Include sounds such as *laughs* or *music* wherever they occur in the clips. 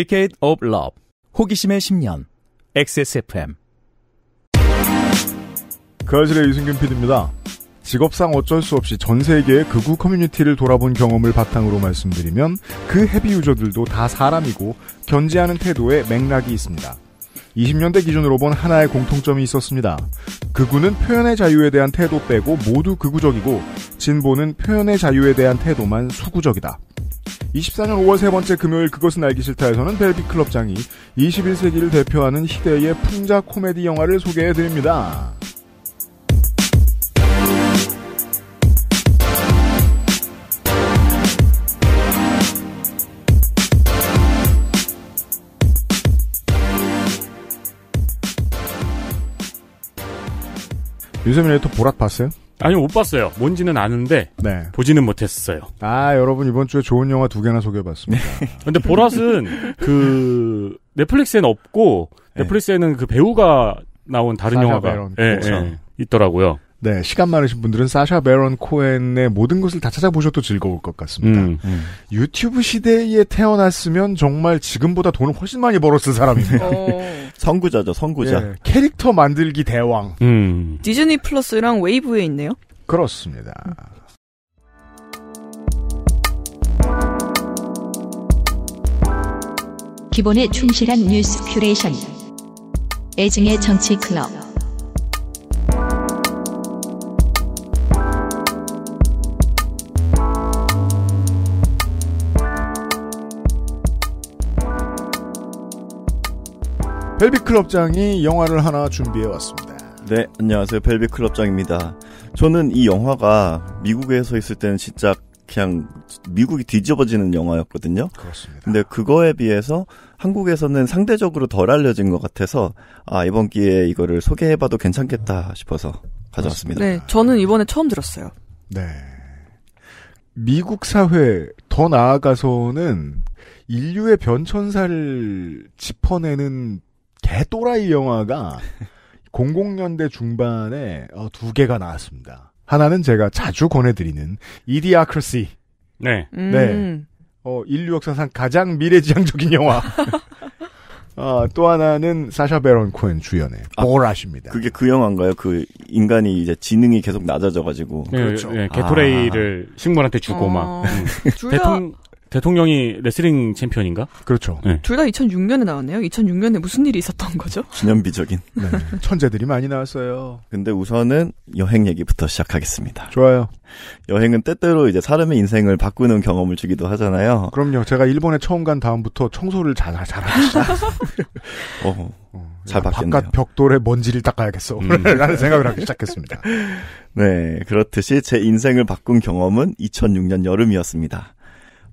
Decade of Love 호기심의 10년 XSFM 그아실의 유승균 PD입니다. 직업상 어쩔 수 없이 전 세계의 극우 커뮤니티를 돌아본 경험을 바탕으로 말씀드리면 그 헤비 유저들도 다 사람이고 견제하는 태도에 맥락이 있습니다. 20년대 기준으로 본 하나의 공통점이 있었습니다. 극우는 표현의 자유에 대한 태도 빼고 모두 극우적이고 진보는 표현의 자유에 대한 태도만 수구적이다. 24년 5월 세 번째 금요일 그것은 알기 싫다에서는 벨비 클럽장이 21세기를 대표하는 시대의 풍자 코미디 영화를 소개해 드립니다. 유세민 에디터 보랏 봤어요? 아니 못 봤어요. 뭔지는 아는데 네. 보지는 못했어요. 아 여러분 이번 주에 좋은 영화 두 개나 소개해봤습니다. 네. *laughs* 근데 보랏은 라그 넷플릭스에는 없고 네. 넷플릭스에는 그 배우가 나온 다른 영화가 베론, 예, 예, 있더라고요. 네, 시간 많으신 분들은 사샤 베런 코엔의 모든 것을 다 찾아보셔도 즐거울 것 같습니다. 음, 음. 유튜브 시대에 태어났으면 정말 지금보다 돈을 훨씬 많이 벌었을 사람이네요. 선구자죠, 선구자. 예, 캐릭터 만들기 대왕. 음. 디즈니 플러스랑 웨이브에 있네요. 그렇습니다. 기본에 충실한 뉴스 큐레이션. 애증의 정치 클럽. 벨비클럽장이 영화를 하나 준비해 왔습니다. 네, 안녕하세요. 벨비클럽장입니다. 저는 이 영화가 미국에서 있을 때는 진짜 그냥 미국이 뒤집어지는 영화였거든요. 그렇습니다. 근데 그거에 비해서 한국에서는 상대적으로 덜 알려진 것 같아서 아 이번 기회에 이거를 소개해봐도 괜찮겠다 싶어서 가져왔습니다. 네, 저는 이번에 처음 들었어요. 네, 미국 사회 더 나아가서는 인류의 변천사를 짚어내는 개또라이 영화가 00년대 중반에 어, 두 개가 나왔습니다. 하나는 제가 자주 권해드리는 이디아크러시. 네. 음. 네. 어, 인류 역사상 가장 미래지향적인 영화. *laughs* 어, 또 하나는 사샤 베론 코엔 주연의 아, 보라십니다. 그게 그 영화인가요? 그 인간이 이제 지능이 계속 낮아져가지고 네, 그렇죠. 네, 개토레이를 네, 아. 식물한테 주고 어, 막 음. 대통 대통령이 레슬링 챔피언인가? 그렇죠. 네. 둘다 2006년에 나왔네요. 2006년에 무슨 일이 있었던 거죠? 기념비적인. 네. 천재들이 많이 나왔어요. 근데 우선은 여행 얘기부터 시작하겠습니다. 좋아요. 여행은 때때로 이제 사람의 인생을 바꾸는 경험을 주기도 하잖아요. 그럼요. 제가 일본에 처음 간 다음부터 청소를 잘, 잘 하죠. *laughs* 어, 어, 잘 바뀌었네요. 바깥 벽돌에 먼지를 닦아야겠어. 음. 라는 *laughs* 생각을 하기 시작했습니다. 네. 그렇듯이 제 인생을 바꾼 경험은 2006년 여름이었습니다.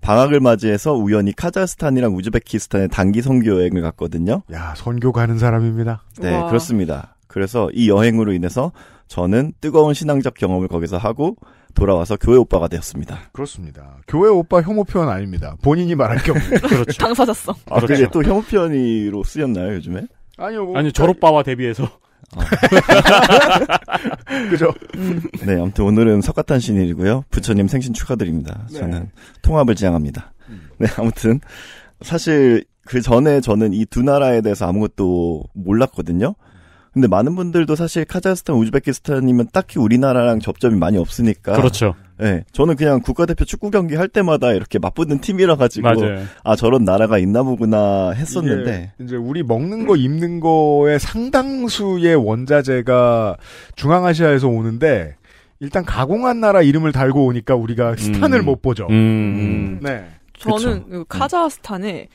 방학을 맞이해서 우연히 카자흐스탄이랑 우즈베키스탄에 단기 선교 여행을 갔거든요. 야, 선교 가는 사람입니다. 네, 우와. 그렇습니다. 그래서 이 여행으로 인해서 저는 뜨거운 신앙적 경험을 거기서 하고 돌아와서 교회 오빠가 되었습니다. 그렇습니다. 교회 오빠 혐오 표현 아닙니다. 본인이 말할 경우. 그렇죠. *laughs* 당사자성. 아, 그렇죠. 그게 또 혐오 표현으로 쓰였나요, 요즘에? 아니요. 뭐, 아니, 저오빠와 대비해서. 어. *laughs* 그죠? 음. 네, 아무튼 오늘은 석가탄 신일이고요. 부처님 생신 축하드립니다. 네. 저는 통합을 지향합니다. 음. 네, 아무튼 사실 그 전에 저는 이 두 나라에 대해서 아무것도 몰랐거든요. 근데 많은 분들도 사실 카자흐스탄, 우즈베키스탄이면 딱히 우리나라랑 접점이 많이 없으니까. 그렇죠. 네, 저는 그냥 국가대표 축구 경기 할 때마다 이렇게 맞붙는 팀이라 가지고 맞아요. 아 저런 나라가 있나 보구나 했었는데 이제 우리 먹는 거 입는 거의 상당수의 원자재가 중앙아시아에서 오는데 일단 가공한 나라 이름을 달고 오니까 우리가 음. 스탄을 음. 못 보죠. 음. 음. 네. 저는 그 카자흐스탄에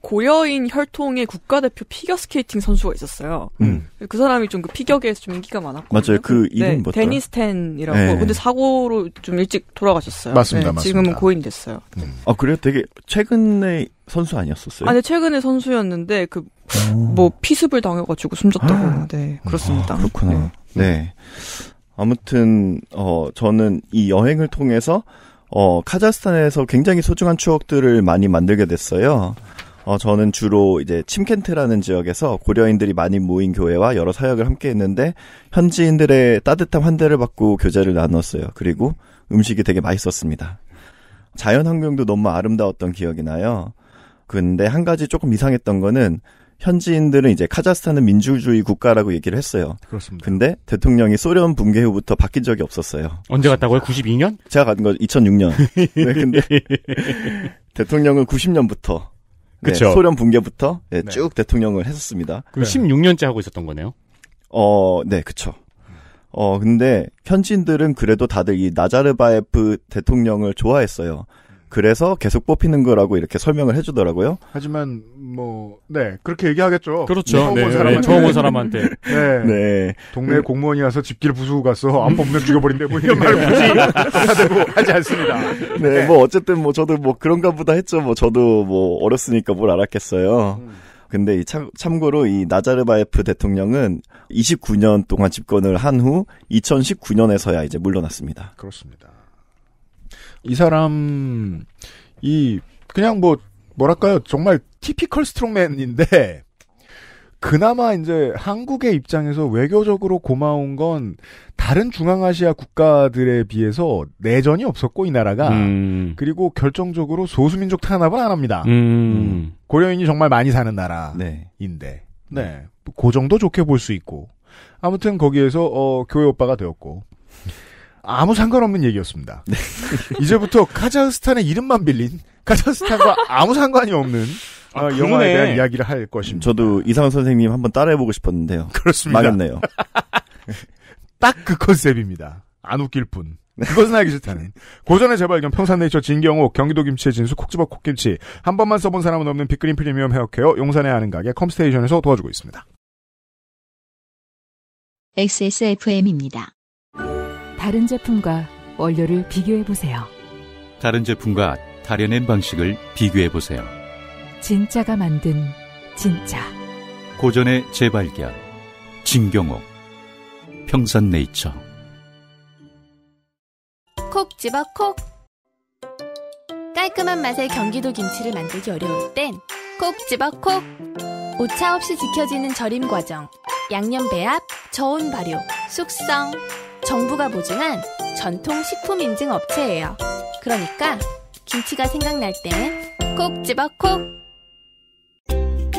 고려인 혈통의 국가대표 피겨스케이팅 선수가 있었어요. 음. 그 사람이 좀 그 피격에서 좀 인기가 많았고 맞아요. 그 네, 이름 뭐죠? 데니스 텐이라고. 네. 근데 사고로 좀 일찍 돌아가셨어요. 맞습니다. 네, 맞습니다. 지금은 고인 됐어요. 음. 아 그래요? 되게 최근에 선수 아니었었어요? 아니 네, 최근에 선수였는데 그 뭐 피습을 당해가지고 숨졌다고. 아. 네 그렇습니다. 아, 그렇구나. 네. 네. 아무튼 어 저는 이 여행을 통해서 어 카자흐스탄에서 굉장히 소중한 추억들을 많이 만들게 됐어요. 어, 저는 주로 이제 침켄트라는 지역에서 고려인들이 많이 모인 교회와 여러 사역을 함께 했는데 현지인들의 따뜻한 환대를 받고 교제를 나눴어요. 그리고 음식이 되게 맛있었습니다. 자연 환경도 너무 아름다웠던 기억이 나요. 근데 한 가지 조금 이상했던 거는 현지인들은 이제 카자흐스탄은 민주주의 국가라고 얘기를 했어요. 그렇습니다. 근데 대통령이 소련 붕괴 후부터 바뀐 적이 없었어요. 언제 갔다고요? 92년? 제가 간거 2006년. 네, 근데 *laughs* 대통령은 90년부터 그렇죠. 소련 붕괴부터 예, 네. 쭉 대통령을 했었습니다. 그럼 16년째 하고 있었던 거네요. 어, 네, 그쵸. 어, 근데 현지인들은 그래도 다들 이 나자르바예프 대통령을 좋아했어요. 그래서 계속 뽑히는 거라고 이렇게 설명을 해주더라고요. 하지만 뭐네 그렇게 얘기하겠죠. 그렇죠. 처음 온 네, 사람한테. 네, 처음 온 사람한테. *laughs* 네. 네. 동네 음. 공무원이어서 집길 부수고 가서 안뽑면 죽여버린대 뭐 이런 말 굳이 네. 하지 않습니다. 네, 네, 뭐 어쨌든 뭐 저도 뭐 그런가 보다 했죠. 뭐 저도 뭐 어렸으니까 뭘 알았겠어요. 음. 근데 이 참, 참고로 이 나자르바예프 대통령은 29년 동안 집권을 한 후 2019년에서야 이제 물러났습니다. 그렇습니다. 이 사람 이 그냥 뭐 뭐랄까요 정말 티피컬 스트롱맨인데 그나마 이제 한국의 입장에서 외교적으로 고마운 건 다른 중앙아시아 국가들에 비해서 내전이 없었고 이 나라가 음. 그리고 결정적으로 소수민족 탄압을 안 합니다. 음. 음. 고려인이 정말 많이 사는 나라인데 네, 네. 그 정도 좋게 볼 수 있고 아무튼 거기에서 어, 교회 오빠가 되었고 아무 상관없는 얘기였습니다. 네. *laughs* 이제부터 카자흐스탄의 이름만 빌린 카자흐스탄과 아무 상관이 없는 아, 어, 영화에 대한 이야기를 할 것입니다. 저도 이상훈 선생님 한번 따라해보고 싶었는데요. 그렇습니다. 망했네요. *laughs* 딱 그 컨셉입니다. 안 웃길 뿐. 그것은 알기 싫다는. 고전의 재발견, 평산네이처, 진경옥, 경기도 김치의 진수, 콕지버 콕김치. 한 번만 써본 사람은 없는 빅그린 프리미엄 헤어케어, 용산의 아는 가게, 컴스테이션에서 도와주고 있습니다. XSFM입니다. 다른 제품과 원료를 비교해 보세요. 다른 제품과 다려낸 방식을 비교해 보세요. 진짜가 만든 진짜. 고전의 재발견. 진경옥. 평산네이처. 콕 집어 콕. 깔끔한 맛의 경기도 김치를 만들기 어려울 땐 콕 집어 콕. 오차 없이 지켜지는 절임 과정. 양념 배합, 저온 발효, 숙성. 정부가 보증한 전통 식품 인증 업체예요. 그러니까 김치가 생각날 땐콕 집어 콕!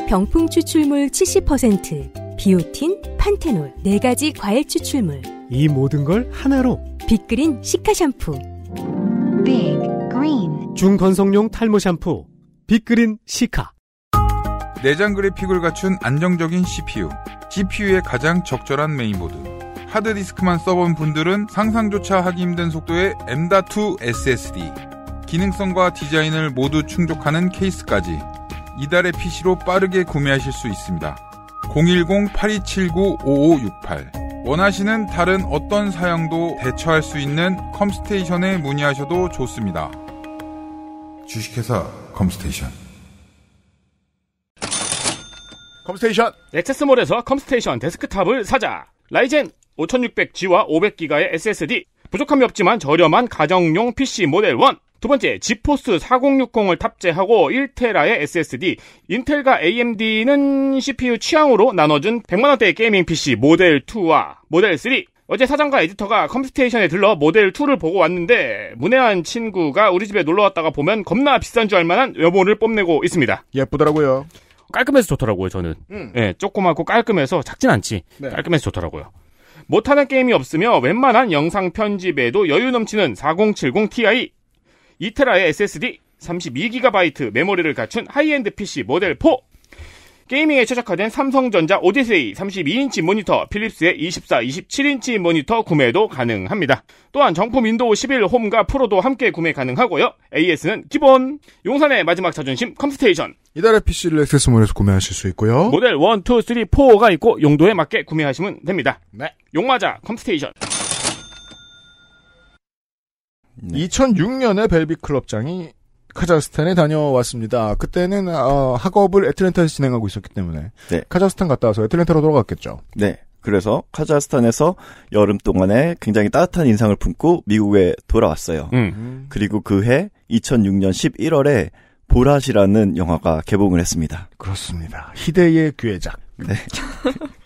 병풍 추출물 70%, 비오틴, 판테놀, 네가지 과일 추출물. 이 모든 걸 하나로. 빅그린 시카 샴푸. 빅 그린. 중건성용 탈모 샴푸. 빅그린 시카. 내장 그래픽을 갖춘 안정적인 CPU. GPU의 가장 적절한 메인보드. 하드디스크만 써본 분들은 상상조차 하기 힘든 속도의 M.2 SSD, 기능성과 디자인을 모두 충족하는 케이스까지 이달의 PC로 빠르게 구매하실 수 있습니다. 010-8279-5568 원하시는 다른 어떤 사양도 대처할 수 있는 컴스테이션에 문의하셔도 좋습니다. 주식회사 컴스테이션 컴스테이션 액세스몰에서 컴스테이션 데스크탑을 사자 라이젠 5600G와 500기가의 SSD, 부족함이 없지만 저렴한 가정용 PC 모델 1, 두 번째, 지포스 4060을 탑재하고 1테라의 SSD, 인텔과 AMD는 CPU 취향으로 나눠준 100만원대의 게이밍 PC 모델 2와 모델 3, 어제 사장과 에디터가 컴스테이션에 들러 모델 2를 보고 왔는데 문외한 친구가 우리 집에 놀러 왔다가 보면 겁나 비싼 줄 알만한 외모를 뽐내고 있습니다. 예쁘더라고요. 깔끔해서 좋더라고요, 저는. 음. 예, 조그맣고 깔끔해서 작진 않지. 네. 깔끔해서 좋더라고요. 못하는 게임이 없으며 웬만한 영상 편집에도 여유 넘치는 4070 Ti 2테라의 SSD 32GB 메모리를 갖춘 하이엔드 PC 모델 4 게이밍에 최적화된 삼성전자 오디세이 32인치 모니터, 필립스의 24, 27인치 모니터 구매도 가능합니다. 또한 정품 윈도우11 홈과 프로도 함께 구매 가능하고요. AS는 기본. 용산의 마지막 자존심 컴스테이션. 이달의 PC를 액세스몰에서 구매하실 수 있고요. 모델 1, 2, 3, 4가 있고 용도에 맞게 구매하시면 됩니다. 네. 용마자 컴스테이션. 네. 2006년에 벨비클럽장이 카자흐스탄에 다녀왔습니다. 그때는 어, 학업을 애틀랜타에서 진행하고 있었기 때문에 네. 카자흐스탄 갔다 와서 애틀랜타로 돌아갔겠죠. 네. 그래서 카자흐스탄에서 여름 동안에 굉장히 따뜻한 인상을 품고 미국에 돌아왔어요. 음. 그리고 그해 2006년 11월에 보라시라는 영화가 개봉을 했습니다. 그렇습니다. 희대의 괴작. 네.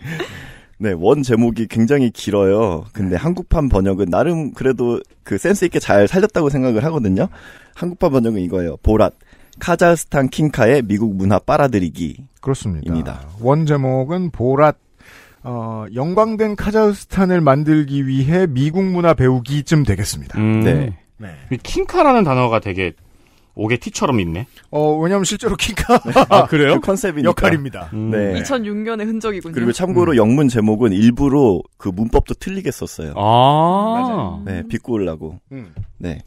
*laughs* 네, 원 제목이 굉장히 길어요. 근데 한국판 번역은 나름 그래도 그 센스 있게 잘 살렸다고 생각을 하거든요. 한국판 번역은 이거예요. 보랏. 카자흐스탄 킹카의 미국 문화 빨아들이기. 그렇습니다. 입니다. 원 제목은 보랏 어, 영광된 카자흐스탄을 만들기 위해 미국 문화 배우기쯤 되겠습니다. 음. 네. 네. 킹카라는 단어가 되게 옥의 티처럼 있네. 어, 왜냐면 실제로 킹카 아, *laughs* 그래요? 그 컨셉이니까. 역할입니다. 음. 네. 2006년의 흔적이군요. 그리고 참고로 음. 영문 제목은 일부러 그 문법도 틀리게 썼어요. 아. 맞아요. 네, 비꼬으려고. 음. 네.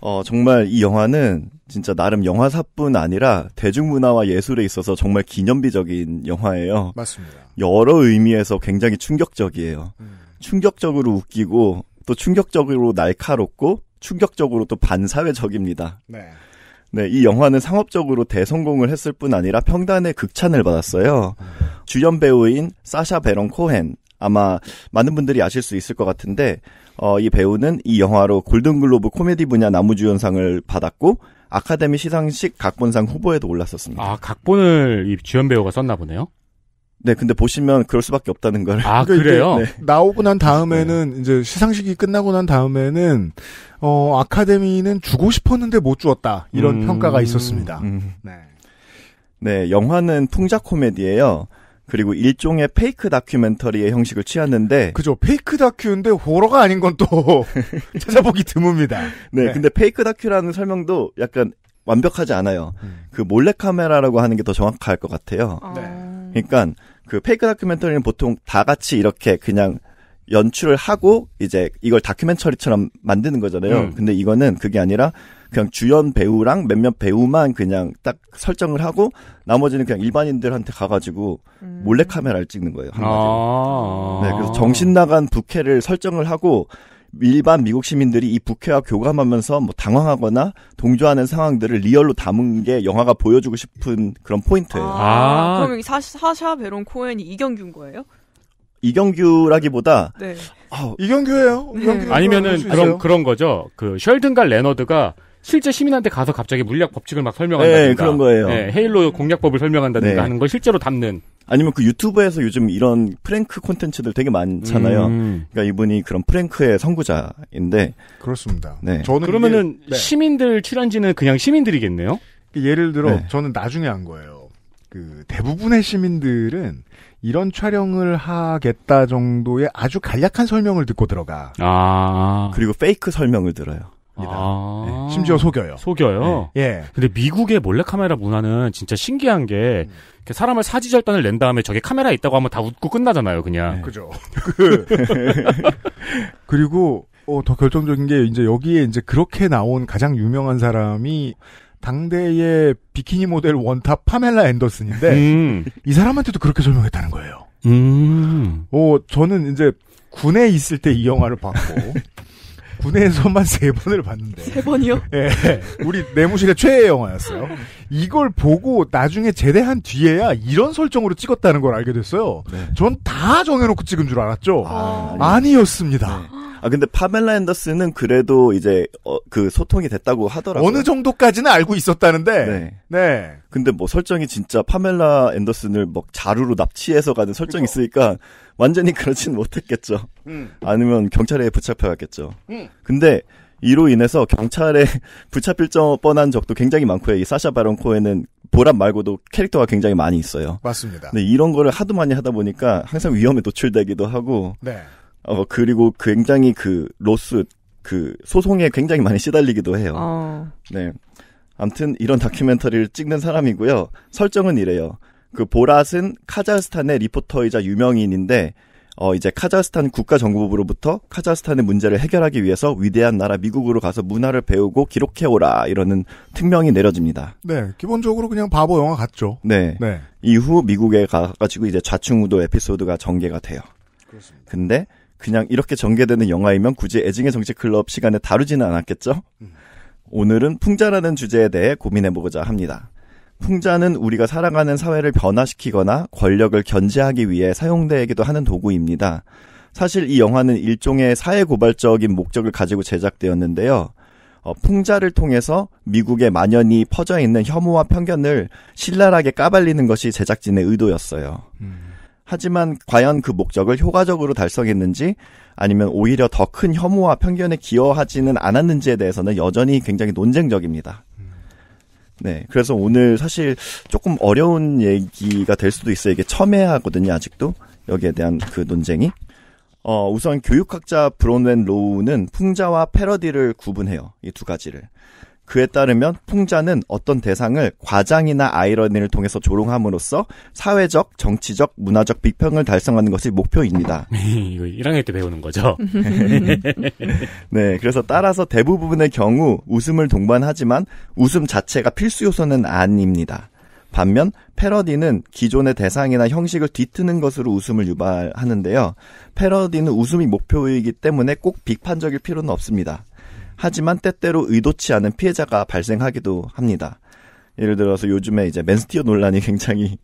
어, 정말 이 영화는 진짜 나름 영화사뿐 아니라 대중문화와 예술에 있어서 정말 기념비적인 영화예요. 맞습니다. 여러 의미에서 굉장히 충격적이에요. 음. 충격적으로 웃기고 또 충격적으로 날카롭고 충격적으로 또 반사회적입니다. 네. 네, 이 영화는 상업적으로 대성공을 했을 뿐 아니라 평단의 극찬을 받았어요. 음. 주연 배우인 사샤 베론 코헨 아마 많은 분들이 아실 수 있을 것 같은데 어, 이 배우는 이 영화로 골든글로브 코미디 분야 나무주연상을 받았고 아카데미 시상식 각본상 후보에도 올랐었습니다. 아 각본을 이 주연 배우가 썼나 보네요. 네, 근데 보시면 그럴 수밖에 없다는 걸. 아, 그래요? 네. 나오고 난 다음에는, 네. 이제 시상식이 끝나고 난 다음에는, 어, 아카데미는 주고 싶었는데 못 주었다. 이런 음... 평가가 있었습니다. 음... 네. 네, 영화는 풍자 코미디예요 그리고 일종의 페이크 다큐멘터리의 형식을 취하는데 그죠 페이크 다큐인데 호러가 아닌 건 또 *laughs* 찾아보기 드뭅니다. 네, 네, 근데 페이크 다큐라는 설명도 약간 완벽하지 않아요. 음. 그 몰래 카메라라고 하는 게 더 정확할 것 같아요. 아. 네. 그러니까 그 페이크 다큐멘터리는 보통 다 같이 이렇게 그냥 연출을 하고 이제 이걸 다큐멘터리처럼 만드는 거잖아요. 음. 근데 이거는 그게 아니라 그냥 주연 배우랑 몇몇 배우만 그냥 딱 설정을 하고 나머지는 그냥 일반인들한테 가가지고 음. 몰래 카메라를 찍는 거예요. 한 가지. 아~ 네, 그래서 정신 나간 부캐를 설정을 하고 일반 미국 시민들이 이 부캐와 교감하면서 뭐 당황하거나 동조하는 상황들을 리얼로 담은 게 영화가 보여주고 싶은 그런 포인트예요. 아, 아~ 그럼 여 사, 샤 베론 코엔이 이경규인 거예요? 이경규라기보다 네. 아, 이경규예요. 네. 아니면은 그런 그런 거죠. 그 쉘든과 레너드가 실제 시민한테 가서 갑자기 물리학 법칙을 막 설명한다든가 네, 그런 거예요. 네, 헤일로 공략법을 설명한다든가 네. 하는 걸 실제로 담는 아니면 그 유튜브에서 요즘 이런 프랭크 콘텐츠들 되게 많잖아요. 음. 그러니까 이분이 그런 프랭크의 선구자인데 그렇습니다. 네. 저는 그러면은 이게, 네. 시민들 출연진은 그냥 시민들이겠네요. 그 예를 들어 네. 저는 나중에 한 거예요. 그 대부분의 시민들은 이런 촬영을 하겠다 정도의 아주 간략한 설명을 듣고 들어가. 아. 그리고 페이크 설명을 들어요. 아~ 네, 심지어 속여요. 속여요. 네. 예. 근데 미국의 몰래카메라 문화는 진짜 신기한 게 음. 사람을 사지절단을 낸 다음에 저게 카메라 있다고 하면 다 웃고 끝나잖아요, 그냥. 네. 그죠. *laughs* 그 그리고 어, 더 결정적인 게 이제 여기에 이제 그렇게 나온 가장 유명한 사람이 당대의 비키니 모델 원탑 파멜라 앤더슨인데 음. 이 사람한테도 그렇게 설명했다는 거예요. 음. 어, 저는 이제 군에 있을 때 이 영화를 봤고 *laughs* 군에서만 *laughs* 세 번을 봤는데. 세 번이요? 예. 우리 내무실의 최애 영화였어요. 네. 이걸 보고 나중에 제대한 뒤에야 이런 설정으로 찍었다는 걸 알게 됐어요. 네. 전다 정해놓고 찍은 줄 알았죠. 아, 네. 니었습니다 네. 아 근데 파멜라 앤더스는 그래도 이제 어, 그 소통이 됐다고 하더라고요. 어느 정도까지는 알고 있었다는데. 네. 네. 근데 뭐 설정이 진짜 파멜라 앤더슨을 막 자루로 납치해서 가는 설정이 그쵸. 그러니까. 있으니까 완전히 *laughs* 그렇진 못했겠죠. 음. 아니면 경찰에 붙잡혀갔겠죠. 음. 근데 이로 인해서 경찰에 *laughs* 붙잡힐 뻔한 적도 굉장히 많고요. 이 사샤 바론 코에는 보람 말고도 캐릭터가 굉장히 많이 있어요. 맞습니다. 근데 이런 거를 하도 많이 하다 보니까 항상 위험에 노출되기도 하고, 네. 어 그리고 굉장히 그 로스 그 소송에 굉장히 많이 시달리기도 해요. 어. 네. 암튼 이런 다큐멘터리를 찍는 사람이고요. 설정은 이래요. 그 보랏은 카자흐스탄의 리포터이자 유명인인데 어 이제 카자흐스탄 국가 정보부로부터 카자흐스탄의 문제를 해결하기 위해서 위대한 나라 미국으로 가서 문화를 배우고 기록해 오라 이러는 특명이 내려집니다. 네, 기본적으로 그냥 바보 영화 같죠. 네. 네. 이후 미국에 가가지고 이제 좌충우도 에피소드가 전개가 돼요. 그렇습니다. 근데 그냥 이렇게 전개되는 영화이면 굳이 애증의 정치 클럽 시간에 다루지는 않았겠죠? 음. 오늘은 풍자라는 주제에 대해 고민해보고자 합니다. 풍자는 우리가 살아가는 사회를 변화시키거나 권력을 견제하기 위해 사용되기도 하는 도구입니다. 사실 이 영화는 일종의 사회고발적인 목적을 가지고 제작되었는데요. 어, 풍자를 통해서 미국에 만연히 퍼져 있는 혐오와 편견을 신랄하게 까발리는 것이 제작진의 의도였어요. 음. 하지만 과연 그 목적을 효과적으로 달성했는지 아니면 오히려 더 큰 혐오와 편견에 기여하지는 않았는지에 대해서는 여전히 굉장히 논쟁적입니다. 네. 그래서 오늘 사실 조금 어려운 얘기가 될 수도 있어요. 이게 첨예하거든요, 아직도. 여기에 대한 그 논쟁이. 어, 우선 교육학자 브론웬 로우는 풍자와 패러디를 구분해요. 이 두 가지를. 그에 따르면 풍자는 어떤 대상을 과장이나 아이러니를 통해서 조롱함으로써 사회적, 정치적, 문화적 비평을 달성하는 것이 목표입니다. *laughs* 이거 1학년 때 배우는 거죠. *laughs* 네, 그래서 따라서 대부분의 경우 웃음을 동반하지만 웃음 자체가 필수 요소는 아닙니다. 반면 패러디는 기존의 대상이나 형식을 뒤트는 것으로 웃음을 유발하는데요. 패러디는 웃음이 목표이기 때문에 꼭 비판적일 필요는 없습니다. 하지만 때때로 의도치 않은 피해자가 발생하기도 합니다. 예를 들어서 요즘에 이제 맨스티어 논란이 굉장히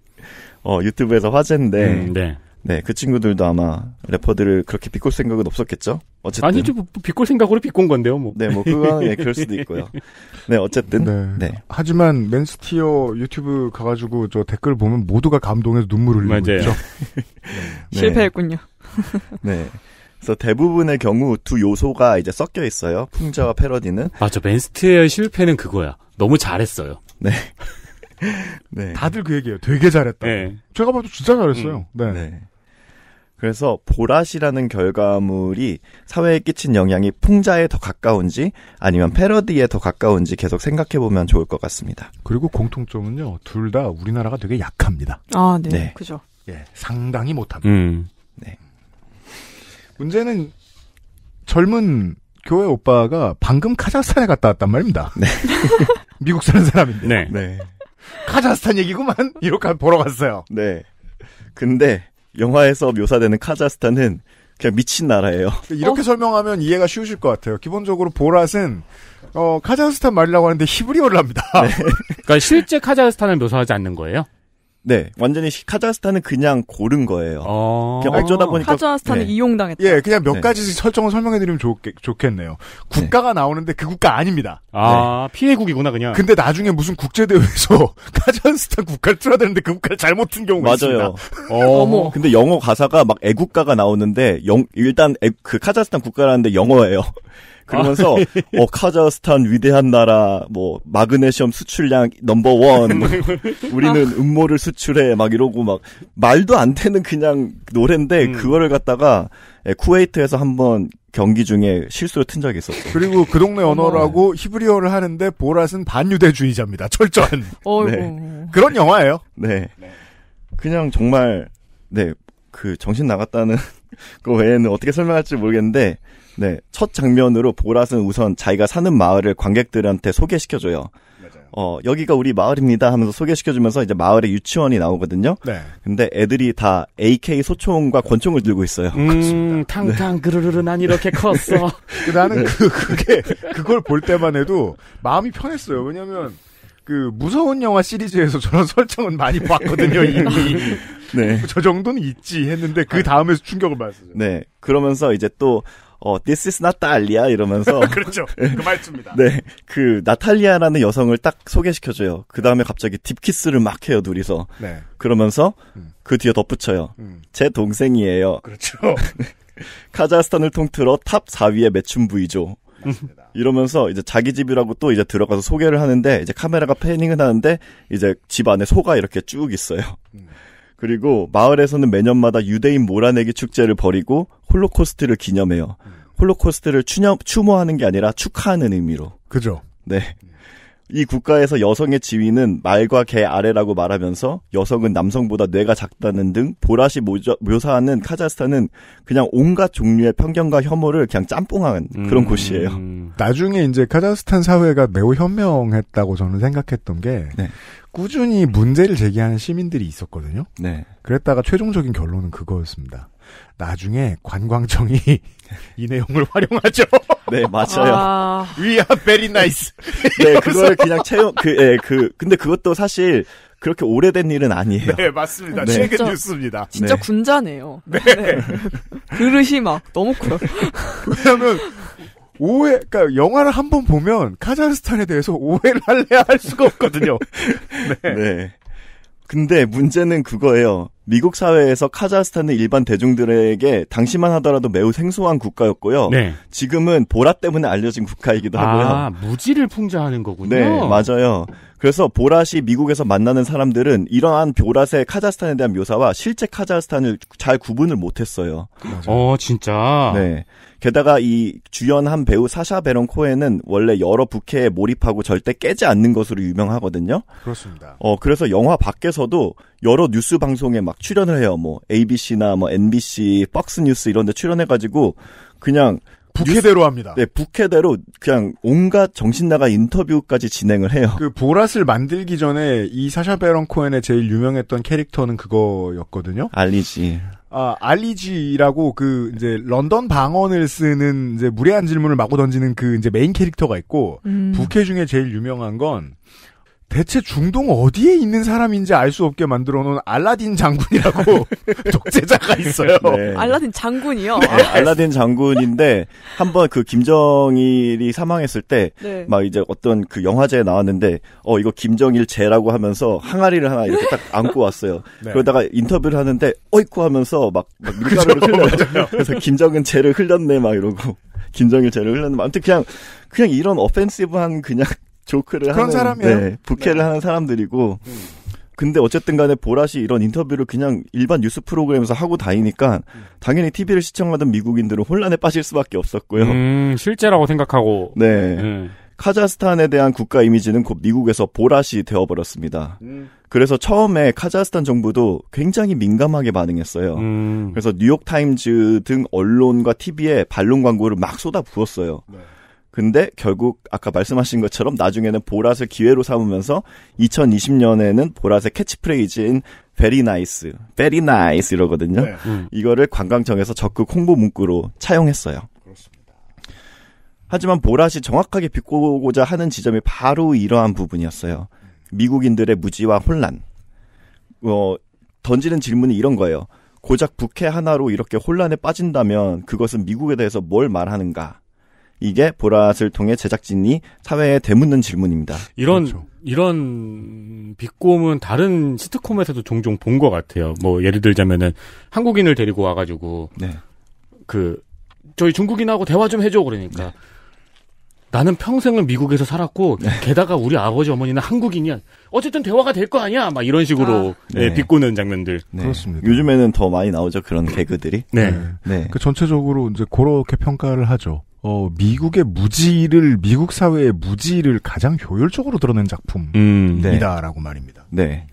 어, 유튜브에서 화제인데 음, 네. 네, 그 친구들도 아마 래퍼들을 그렇게 비꼴 생각은 없었겠죠? 어쨌든. 아니죠. 비꼴 생각으로 비꼰 건데요, 뭐. 네, 뭐, 그거, 예, 그럴 수도 *laughs* 있고요. 네, 어쨌든. 네. 네. 하지만 맨스티어 유튜브 가가지고 저 댓글 보면 모두가 감동해서 눈물을 흘리고 맞아요. 있죠. *laughs* 네. 실패했군요. 네. 그래서 대부분의 경우 두 요소가 이제 섞여 있어요. 풍자와 패러디는. 맞아. 맨스트의 실패는 그거야. 너무 잘했어요. 네. *laughs* 네. 다들 그 얘기예요. 되게 잘했다. 네. 제가 봐도 진짜 잘했어요. 음. 네. 네. 그래서 보라이라는 결과물이 사회에 끼친 영향이 풍자에 더 가까운지 아니면 패러디에 더 가까운지 계속 생각해 보면 좋을 것 같습니다. 그리고 공통점은요, 둘 다 우리나라가 되게 약합니다. 아, 네, 네. 그죠. 예, 상당히 못합니다. 음. 네. 문제는 젊은 교회 오빠가 방금 카자흐스탄에 갔다 왔단 말입니다. 네. *laughs* 미국 사는 사람인데. 네. 네. 카자흐스탄 얘기구만. *laughs* 이렇게 보러 갔어요. 네. 근데 영화에서 묘사되는 카자흐스탄은 그냥 미친 나라예요. 이렇게 어? 설명하면 이해가 쉬우실 것 같아요. 기본적으로 보랏은 어, 카자흐스탄 말이라고 하는데 히브리어를 합니다. 네. *laughs* 그러니까 실제 카자흐스탄을 묘사하지 않는 거예요? 네, 완전히 카자흐스탄은 그냥 고른 거예요. 아~ 그냥 어쩌다 보니까 카자흐스탄은 네. 이용당했다. 예, 그냥 몇 네. 가지 설정을 설명해 드리면 좋겠, 네요 국가가 네. 나오는데 그 국가 아닙니다. 아, 네. 피해국이구나 그냥. 근데 나중에 무슨 국제 대회에서 *laughs* 카자흐스탄 국가를 틀어야 되는데 그 국가를 잘못 튼 경우가 맞아요. 있습니다. 어. 어머. 근데 영어 가사가 막 애국가가 나오는데 영 일단 애, 그 카자흐스탄 국가라는데 영어예요. 그러면서 아, 예. 어 카자흐스탄 위대한 나라 뭐 마그네슘 수출량 넘버 원 뭐, *laughs* 우리는 음모를 수출해 막 이러고 막 말도 안 되는 그냥 노래인데 음. 그거를 갖다가 예, 쿠웨이트에서 한번 경기 중에 실수로 튼 적이 있었어. 그리고 그 동네 언어라고 히브리어를 하는데 보랏은 반유대주의자입니다. 철저한. 어, 어, 네. 어. 그런 영화예요. 네. 네. 그냥 정말 네 그 정신 나갔다는 그 *laughs* 외에는 어떻게 설명할지 모르겠는데 네, 첫 장면으로 보라은 우선 자기가 사는 마을을 관객들한테 소개시켜줘요. 맞아요. 어, 여기가 우리 마을입니다 하면서 소개시켜주면서 이제 마을의 유치원이 나오거든요. 네. 근데 애들이 다 AK 소총과 권총을 들고 있어요. 음, 탕탕 네. 그르르르 난 이렇게 컸어. *laughs* 나는 그, 그게, 그걸 볼 때만 해도 마음이 편했어요. 왜냐면, 그 무서운 영화 시리즈에서 저런 설정은 많이 봤거든요 이미. *laughs* 네. 저 정도는 있지 했는데 그 다음에서 충격을 받았어요. 네. 그러면서 이제 또 어, this is 나탈리아 이러면서 *laughs* 그렇죠. 그말입니다 네. 그 나탈리아라는 여성을 딱 소개시켜 줘요. 그다음에 갑자기 딥키스를 막 해요, 둘이서. 네. 그러면서 음. 그 뒤에 덧붙여요. 음. 제 동생이에요. 그렇죠. *laughs* 카자흐스탄을 통틀어 탑 4위의 매춘 부위죠. 이러면서 이제 자기 집이라고 또 이제 들어가서 소개를 하는데 이제 카메라가 패닝을 하는데 이제 집 안에 소가 이렇게 쭉 있어요. 음. 그리고 마을에서는 매년마다 유대인 몰아내기 축제를 벌이고 홀로코스트를 기념해요. 음. 홀로코스트를 추념, 추모하는 게 아니라 축하하는 의미로. 그죠. 네. 이 국가에서 여성의 지위는 말과 개 아래라고 말하면서 여성은 남성보다 뇌가 작다는 등 보라시 모자, 묘사하는 카자흐스탄은 그냥 온갖 종류의 편견과 혐오를 그냥 짬뽕한 그런 음. 곳이에요. 나중에 이제 카자흐스탄 사회가 매우 현명했다고 저는 생각했던 게 네. 꾸준히 문제를 제기하는 시민들이 있었거든요. 네. 그랬다가 최종적인 결론은 그거였습니다. 나중에 관광청이 *laughs* 이 내용을 활용하죠. 네, 맞아요. 아... We are very nice. 네, 그걸 그냥 채용, 그, 예, 그, 근데 그것도 사실 그렇게 오래된 일은 아니에요. 네, 맞습니다. 네. 최근 진짜, 뉴스입니다. 진짜 네. 군자네요. 네. 네. 그릇이 막 너무 커요. 왜냐면, 오해, 그니까 영화를 한번 보면 카자흐스탄에 대해서 오해를 할래야 할 수가 없거든요. 네. 네. 근데 문제는 그거예요. 미국 사회에서 카자흐스탄은 일반 대중들에게 당시만 하더라도 매우 생소한 국가였고요. 네. 지금은 보라 때문에 알려진 국가이기도 아, 하고요. 아, 무지를 풍자하는 거군요. 네, 맞아요. 그래서 보라시 미국에서 만나는 사람들은 이러한 보라의 카자흐스탄에 대한 묘사와 실제 카자흐스탄을 잘 구분을 못했어요. 어, 진짜. 네. 게다가 이 주연한 배우 사샤 베론 코엔은 원래 여러 부캐에 몰입하고 절대 깨지 않는 것으로 유명하거든요. 그렇습니다. 어 그래서 영화 밖에서도 여러 뉴스 방송에 막 출연을 해요. 뭐 ABC나 뭐 NBC, 박스 뉴스 이런 데 출연해 가지고 그냥 부캐대로 합니다. 네, 부캐대로 그냥 온갖 정신 나가 인터뷰까지 진행을 해요. 그 보랏을 만들기 전에 이 사샤 베런 코엔의 제일 유명했던 캐릭터는 그거였거든요. 알리지. 아, 알리지라고 그 이제 런던 방언을 쓰는 이제 무례한 질문을 마구 던지는 그 이제 메인 캐릭터가 있고 음. 부캐 중에 제일 유명한 건 대체 중동 어디에 있는 사람인지 알 수 없게 만들어 놓은 알라딘 장군이라고 *laughs* 독재자가 있어요. 네. 알라딘 장군이요? 네, 알라딘 장군인데 한번 그 김정일이 사망했을 때막 네. 이제 어떤 그 영화제에 나왔는데 어 이거 김정일 제라고 하면서 항아리를 하나 이렇게 딱 안고 왔어요. 네. 그러다가 인터뷰를 하는데 어이쿠 하면서 막, 막 밀가루를 흘려요. *laughs* 그래서 김정은 제를 흘렸네 막 이러고 김정일 제를 흘렸는데 아무튼 그냥 그냥 이런 어펜시브한 그냥 조크를 하는 사람이에요. 네, 부캐를 네. 하는 사람들이고 음. 근데 어쨌든 간에 보라시 이런 인터뷰를 그냥 일반 뉴스 프로그램에서 하고 다니니까 음. 당연히 TV를 시청하던 미국인들은 혼란에 빠질 수밖에 없었고요. 음, 실제라고 생각하고. 네. 음. 카자흐스탄에 대한 국가 이미지는 곧 미국에서 보라시 되어버렸습니다. 음. 그래서 처음에 카자흐스탄 정부도 굉장히 민감하게 반응했어요. 음. 그래서 뉴욕타임즈 등 언론과 TV에 반론 광고를 막 쏟아 부었어요. 네. 근데 결국 아까 말씀하신 것처럼 나중에는 보라색 기회로 삼으면서 2020년에는 보라색 캐치프레이즈인 베리 나이스, 베리 나이스 이러거든요. 네. 음. 이거를 관광청에서 적극 홍보 문구로 차용했어요. 하지만 보랏이 정확하게 비꼬고자 하는 지점이 바로 이러한 부분이었어요. 미국인들의 무지와 혼란. 어, 던지는 질문이 이런 거예요. 고작 북해 하나로 이렇게 혼란에 빠진다면 그것은 미국에 대해서 뭘 말하는가? 이게 보랏을 통해 제작진이 사회에 되묻는 질문입니다. 이런 그렇죠. 이런 비꼬음은 다른 시트콤에서도 종종 본 것 같아요. 뭐 예를 들자면은 한국인을 데리고 와가지고 네. 그 저희 중국인하고 대화 좀 해줘 그러니까 네. 나는 평생을 미국에서 살았고 네. 게다가 우리 아버지 어머니는 한국인이야. 어쨌든 대화가 될 거 아니야. 막 이런 식으로 아, 예, 네. 네, 비꼬는 장면들. 그렇습니다. 요즘에는 더 많이 나오죠 그런 개그들이. 네. 네. 그 전체적으로 이제 그렇게 평가를 하죠. 어, 미국의 무지를 미국 사회의 무지를 가장 효율적으로 드러낸 작품이다라고 음, 네. 말입니다. 네.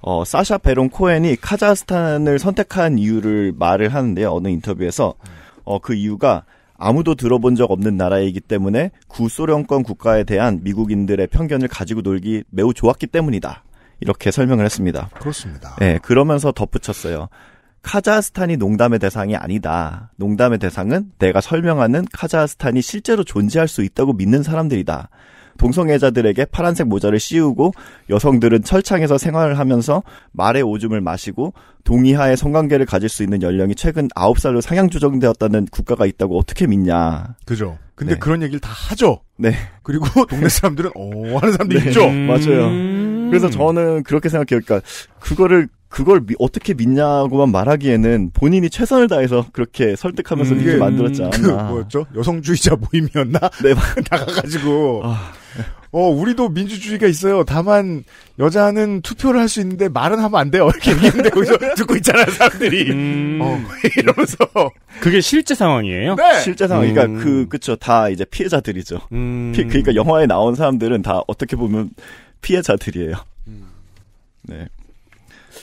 어, 사샤 베론 코엔이 카자흐스탄을 선택한 이유를 말을 하는데요. 어느 인터뷰에서 어, 그 이유가 아무도 들어본 적 없는 나라이기 때문에 구소련권 국가에 대한 미국인들의 편견을 가지고 놀기 매우 좋았기 때문이다. 이렇게 설명을 했습니다. 그렇습니다. 네, 그러면서 덧붙였어요. 카자흐스탄이 농담의 대상이 아니다. 농담의 대상은 내가 설명하는 카자흐스탄이 실제로 존재할 수 있다고 믿는 사람들이다. 동성애자들에게 파란색 모자를 씌우고 여성들은 철창에서 생활을 하면서 말의 오줌을 마시고 동의하에 성관계를 가질 수 있는 연령이 최근 9살로 상향 조정되었다는 국가가 있다고 어떻게 믿냐. 그죠. 근데 네. 그런 얘기를 다 하죠. 네. 그리고 *laughs* 동네 사람들은 어 하는 사람들이 네. 있죠. 음... 맞아요. 그래서 저는 그렇게 생각해요. 그러니까 그거를 그걸 미, 어떻게 믿냐고만 말하기에는 본인이 최선을 다해서 그렇게 설득하면서 음, 이렇게 만들었지 않나. 그 뭐였죠? 여성주의자 모임이었나? *laughs* 네, *laughs* 나가가지고. 아, 네. 어, 우리도 민주주의가 있어요. 다만, 여자는 투표를 할 수 있는데 말은 하면 안 돼요. 이렇게 얘기했는데 *laughs* 거기서 듣고 있잖아, 요 사람들이. 음... 어, 이러면서. 그게 실제 상황이에요? 네. 실제 상황. 그러니까 음... 그니까 그, 그쵸. 다 이제 피해자들이죠. 음... 피, 그니까 영화에 나온 사람들은 다 어떻게 보면 피해자들이에요. 음. 네.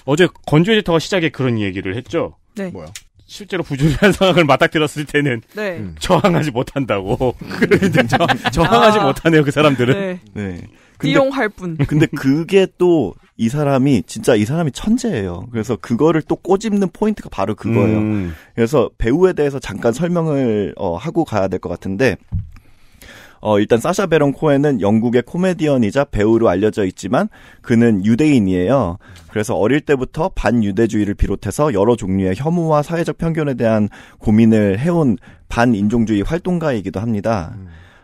어제 건조 에디터가 시작에 그런 얘기를 했죠. 네. 뭐야? 실제로 부조리한 *laughs* 상황을 맞닥뜨렸을 때는 네. 음. 저항하지 못한다고. 음. *laughs* 그런데 저, 항하지 아. 못하네요, 그 사람들은. 네. 네. 근데, 용할 뿐. 근데 그게 또 이 사람이 진짜 이 사람이 천재예요. 그래서 그거를 또 꼬집는 포인트가 바로 그거예요. 음. 그래서 배우에 대해서 잠깐 설명을 어, 하고 가야 될 것 같은데 어, 일단 사샤 베론 코엔은 영국의 코미디언이자 배우로 알려져 있지만 그는 유대인이에요. 그래서 어릴 때부터 반유대주의를 비롯해서 여러 종류의 혐오와 사회적 편견에 대한 고민을 해온 반인종주의 활동가이기도 합니다.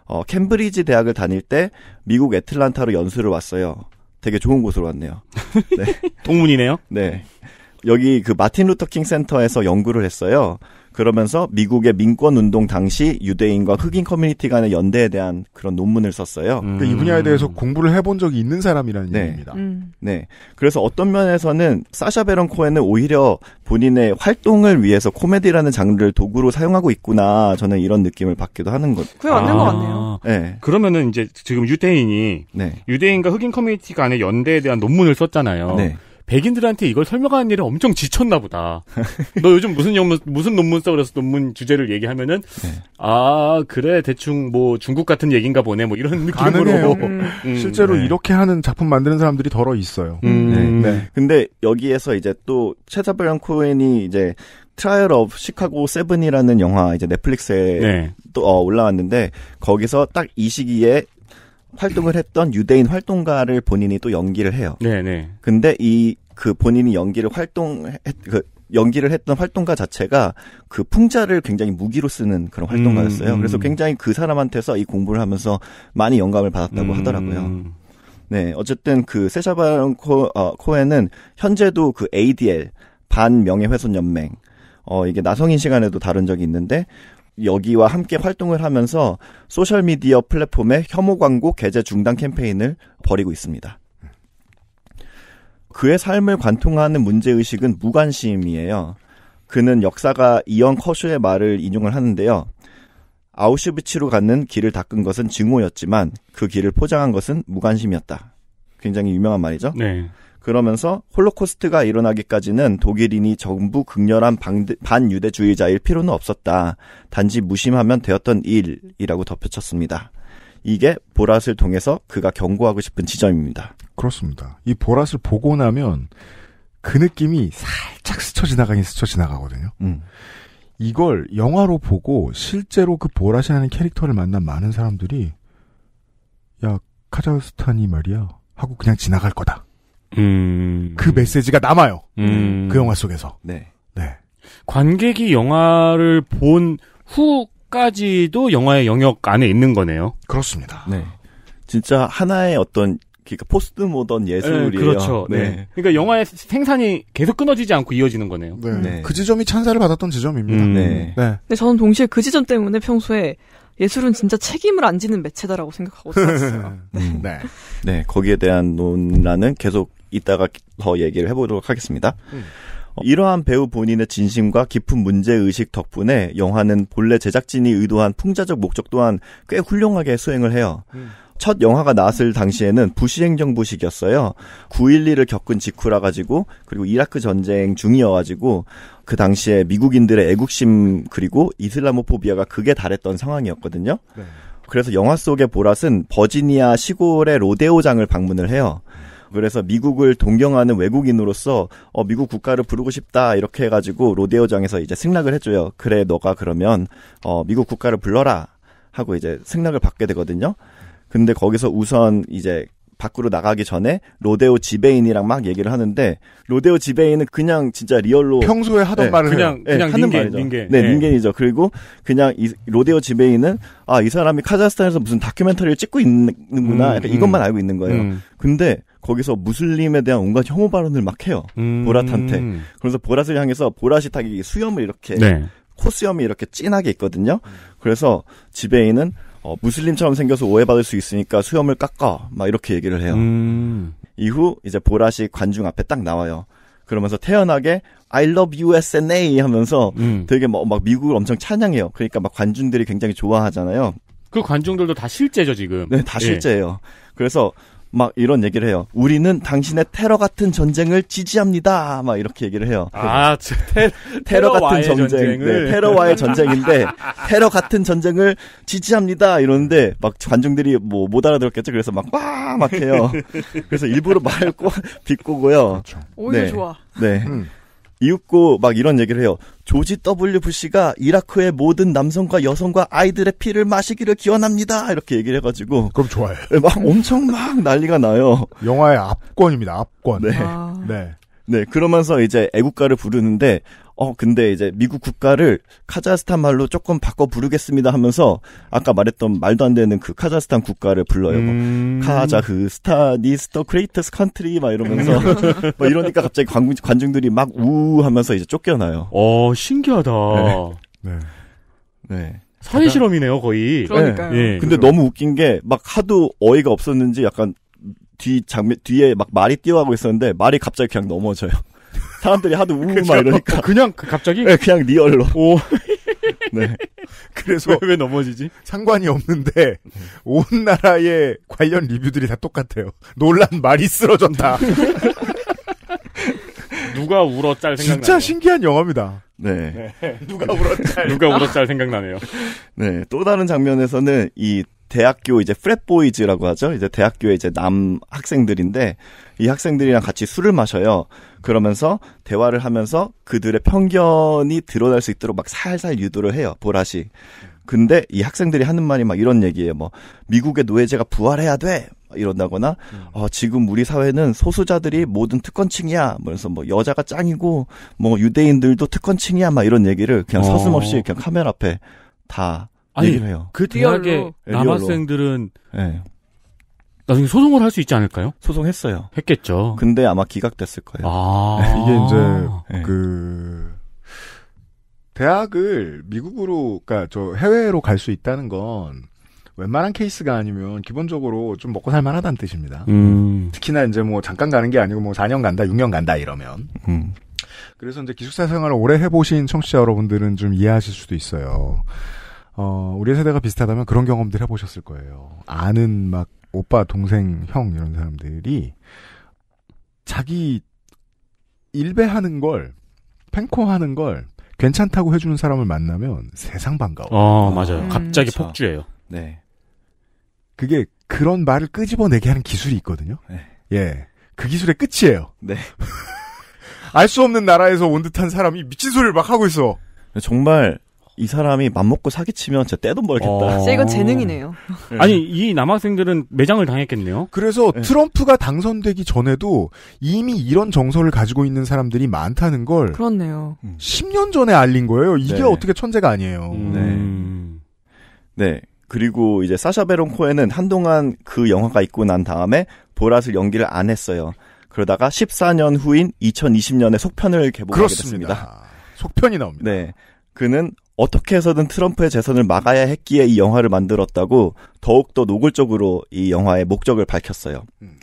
어, 캠브리지 대학을 다닐 때 미국 애틀란타로 연수를 왔어요. 되게 좋은 곳으로 왔네요. 네. *laughs* 동문이네요? 네. 여기 그 마틴 루터 킹 센터에서 연구를 했어요. 그러면서 미국의 민권 운동 당시 유대인과 흑인 커뮤니티 간의 연대에 대한 그런 논문을 썼어요. 음. 그러니까 이 분야에 대해서 공부를 해본 적이 있는 사람이라는 네. 얘기입니다. 음. 네. 그래서 어떤 면에서는 사샤 베런 코엔은 오히려 본인의 활동을 위해서 코미디라는 장르를 도구로 사용하고 있구나 저는 이런 느낌을 받기도 하는 것. 그게 맞는 아. 것 같네요. 아. 네. 그러면은 이제 지금 유대인이 네. 유대인과 흑인 커뮤니티 간의 연대에 대한 논문을 썼잖아요. 네. 백인들한테 이걸 설명하는 일을 엄청 지쳤나 보다. 너 요즘 무슨 논문 무슨 논문 써 그래서 논문 주제를 얘기하면은 네. 아 그래 대충 뭐 중국 같은 얘기인가 보네 뭐 이런 느낌으로 음, 음, 실제로 네. 이렇게 하는 작품 만드는 사람들이 더러 있어요. 음, 네. 네. 네. 근데 여기에서 이제 또최자브랑 코엔이 이제 트라이얼 오브 시카고 세븐이라는 영화 이제 넷플릭스에 네. 또 어, 올라왔는데 거기서 딱 이 시기에 활동을 했던 유대인 활동가를 본인이 또 연기를 해요. 네네. 네. 근데 이 그 본인이 연기를 활동 그 연기를 했던 활동가 자체가 그 풍자를 굉장히 무기로 쓰는 그런 활동가였어요. 음, 음. 그래서 굉장히 그 사람한테서 이 공부를 하면서 많이 영감을 받았다고 음. 하더라고요. 네, 어쨌든 그세자바론 코, 어, 코에는 현재도 그 ADL 반명예훼손 연맹 어, 이게 나성인 시간에도 다룬 적이 있는데, 여기와 함께 활동을 하면서 소셜미디어 플랫폼의 혐오 광고 게재 중단 캠페인을 벌이고 있습니다. 그의 삶을 관통하는 문제의식은 무관심이에요. 그는 역사가 이언 커쇼의 말을 인용을 하는데요. 아우슈비츠로 가는 길을 닦은 것은 증오였지만 그 길을 포장한 것은 무관심이었다. 굉장히 유명한 말이죠. 네. 그러면서 홀로코스트가 일어나기까지는 독일인이 전부 극렬한 반유대주의자일 필요는 없었다. 단지 무심하면 되었던 일이라고 덧붙였습니다. 이게 보랏을 통해서 그가 경고하고 싶은 지점입니다. 그렇습니다. 이 보랏을 보고 나면 그 느낌이 살짝 스쳐 지나가긴 스쳐 지나가거든요. 음. 이걸 영화로 보고 실제로 그보랏이라는 캐릭터를 만난 많은 사람들이 야 카자흐스탄이 말이야 하고 그냥 지나갈 거다. 음. 그 메시지가 남아요. 음. 그 영화 속에서. 네. 네. 관객이 영화를 본 후까지도 영화의 영역 안에 있는 거네요. 그렇습니다. 네. 진짜 하나의 어떤 그러니까 포스트 모던 네, 예술이에요. 네, 그렇죠. 네. 네. 그러니까 영화의 생산이 계속 끊어지지 않고 이어지는 거네요. 네. 네. 그 지점이 찬사를 받았던 지점입니다. 음, 네. 네. 근 저는 동시에 그 지점 때문에 평소에 예술은 진짜 책임을 안 지는 매체다라고 생각하고 살았어요. *laughs* 음. 네. 네. 네. 거기에 대한 논란은 계속 이따가 더 얘기를 해보도록 하겠습니다. 음. 어, 이러한 배우 본인의 진심과 깊은 문제의식 덕분에 영화는 본래 제작진이 의도한 풍자적 목적 또한 꽤 훌륭하게 수행을 해요. 음. 첫 영화가 나왔을 당시에는 부시행정부식이었어요. 9.12를 겪은 직후라 가지고 그리고 이라크 전쟁 중이어 가지고 그 당시에 미국인들의 애국심 그리고 이슬라모포비아가 극에 달했던 상황이었거든요. 네. 그래서 영화 속의 보랏은 버지니아 시골의 로데오장을 방문을 해요. 그래서 미국을 동경하는 외국인으로서 어, 미국 국가를 부르고 싶다 이렇게 해가지고 로데오장에서 이제 승낙을 해줘요. 그래 너가 그러면 어, 미국 국가를 불러라 하고 이제 승낙을 받게 되거든요. 근데 거기서 우선 이제 밖으로 나가기 전에 로데오 지배인이랑 막 얘기를 하는데 로데오 지배인은 그냥 진짜 리얼로 평소에 하던 네, 말을 그냥 네, 그냥 하는 민 말이죠. 민겐. 네, 네, 예. 민겐이죠. 그리고 그냥 이 로데오 지배인은 아 이 사람이 카자흐스탄에서 무슨 다큐멘터리를 찍고 있는구나. 음, 음. 이것만 알고 있는 거예요. 음. 근데 거기서 무슬림에 대한 온갖 혐오 발언을 막 해요. 음. 보랏한테. 그래서 보랏을 향해서 보랏이 타기 수염을 이렇게 네. 코수염이 이렇게 진하게 있거든요. 그래서 지배인은 어, 무슬림처럼 생겨서 오해받을 수 있으니까 수염을 깎아 막 이렇게 얘기를 해요. 음. 이후 이제 보랏이 관중 앞에 딱 나와요. 그러면서 태연하게 I love USA 하면서 음. 되게 뭐, 막 미국을 엄청 찬양해요. 그러니까 막 관중들이 굉장히 좋아하잖아요. 그 관중들도 다 실제죠 지금. 네, 다 예. 실제예요. 예. 그래서 막 이런 얘기를 해요. 우리는 당신의 테러 같은 전쟁을 지지합니다. 막 이렇게 얘기를 해요. 아, 아 테, 테러 같은 전쟁. 네, 테러와의 *laughs* 전쟁인데 테러 같은 전쟁을 지지합니다. 이러는데 막 관중들이 뭐 못 알아들었겠죠. 그래서 막막막 해요. 그래서 일부러 말고 *laughs* 비꼬고요. 그렇죠. 오히려 네. 좋아. 네. 음. 이윽고 막 이런 얘기를 해요. 조지 W 부시가 이라크의 모든 남성과 여성과 아이들의 피를 마시기를 기원합니다. 이렇게 얘기를 해가지고 그럼 좋아해. 예, 막 엄청 막 난리가 나요. 영화의 압권입니다. 압권. 네. 아... 네. 네, 그러면서 이제 애국가를 부르는데 어, 근데 이제 미국 국가를 카자흐스탄 말로 조금 바꿔 부르겠습니다 하면서 아까 말했던 말도 안 되는 그 카자흐스탄 국가를 불러요. 뭐, 음... 뭐, 카자흐스타이스터 크레이트스 컨트리 막 이러면서 *laughs* 뭐 이러니까 갑자기 관중, 관중들이 막 우 하면서 이제 쫓겨나요. 어, 신기하다. 네. 네. 네. 사회 실험이네요, 거의. 그러니까요. 예. 예. 근데 너무 웃긴 게 막 하도 어이가 없었는지 약간 뒤 장면 뒤에 막 말이 뛰어가고 있었는데 말이 갑자기 그냥 넘어져요. 사람들이 하도 우우 막 이러니까. 어, 그냥 그 갑자기? 네, 그냥 리얼로. 오. *laughs* 네. 그래서 왜, 왜, 넘어지지? 상관이 없는데 온 나라의 관련 리뷰들이 다 똑같아요. 논란 말이 쓰러졌다. *laughs* 누가 울어 짤 생각나요? 진짜 신기한 영화입니다. 네. 네. *laughs* 누가 울어 짤. 누가 울어 짤 생각나네요. 네. 또 다른 장면에서는 이 대학교 이제 프렛보이즈라고 하죠. 이제 대학교의 이제 남 학생들인데 이 학생들이랑 같이 술을 마셔요. 그러면서 대화를 하면서 그들의 편견이 드러날 수 있도록 막 살살 유도를 해요. 보라시. 근데 이 학생들이 하는 말이 막 이런 얘기예요. 뭐 미국의 노예제가 부활해야 돼. 이런다거나 음. 어, 지금 우리 사회는 소수자들이 모든 특권층이야. 그래서 뭐, 뭐 여자가 짱이고 뭐 유대인들도 특권층이야. 막 이런 얘기를 그냥 어. 서슴없이 그냥 카메라 앞에 다 아니, 얘기를 해요. 그 대학의 남학생들은 네. 나중에 소송을 할 수 있지 않을까요? 소송했어요. 했겠죠. 근데 아마 기각됐을 거예요. 아~ *laughs* 이게 이제 네. 그 대학을 미국으로 그니까저 해외로 갈 수 있다는 건 웬만한 케이스가 아니면 기본적으로 좀 먹고 살 만하다는 뜻입니다. 음. 특히나 이제 뭐 잠깐 가는 게 아니고 뭐 4년 간다, 6년 간다 이러면. 음. 그래서 이제 기숙사 생활을 오래 해보신 청취자 여러분들은 좀 이해하실 수도 있어요. 어, 우리 세대가 비슷하다면 그런 경험들 해보셨을 거예요. 아는 막 오빠, 동생, 형 이런 사람들이 자기 일배하는 걸 팽코하는 걸 괜찮다고 해주는 사람을 만나면 세상 반가워. 어, 맞아요. 음. 갑자기 그렇 폭주해요. 네. 그게 그런 말을 끄집어내게 하는 기술이 있거든요. 네. 예. 그 기술의 끝이에요. 네. *laughs* 알 수 없는 나라에서 온 듯한 사람이 미친 소리를 막 하고 있어. 정말 이 사람이 맘먹고 사기치면 진짜 떼돈 벌겠다. 어. 이건 재능이네요. 네. 아니, 이 남학생들은 매장을 당했겠네요? 그래서 네. 트럼프가 당선되기 전에도 이미 이런 정서를 가지고 있는 사람들이 많다는 걸. 그렇네요. 10년 음. 전에 알린 거예요. 이게 네. 어떻게 천재가 아니에요. 음... 네. 네. 그리고 이제 사샤 베론 코에는 한동안 그 영화가 있고 난 다음에 보랏을 연기를 안 했어요. 그러다가 14년 후인 2020년에 속편을 개봉하게 그렇습니다. 됐습니다. 속편이 나옵니다. 네. 그는 어떻게 해서든 트럼프의 재선을 막아야 했기에 이 영화를 만들었다고 더욱더 노골적으로 이 영화의 목적을 밝혔어요. 음.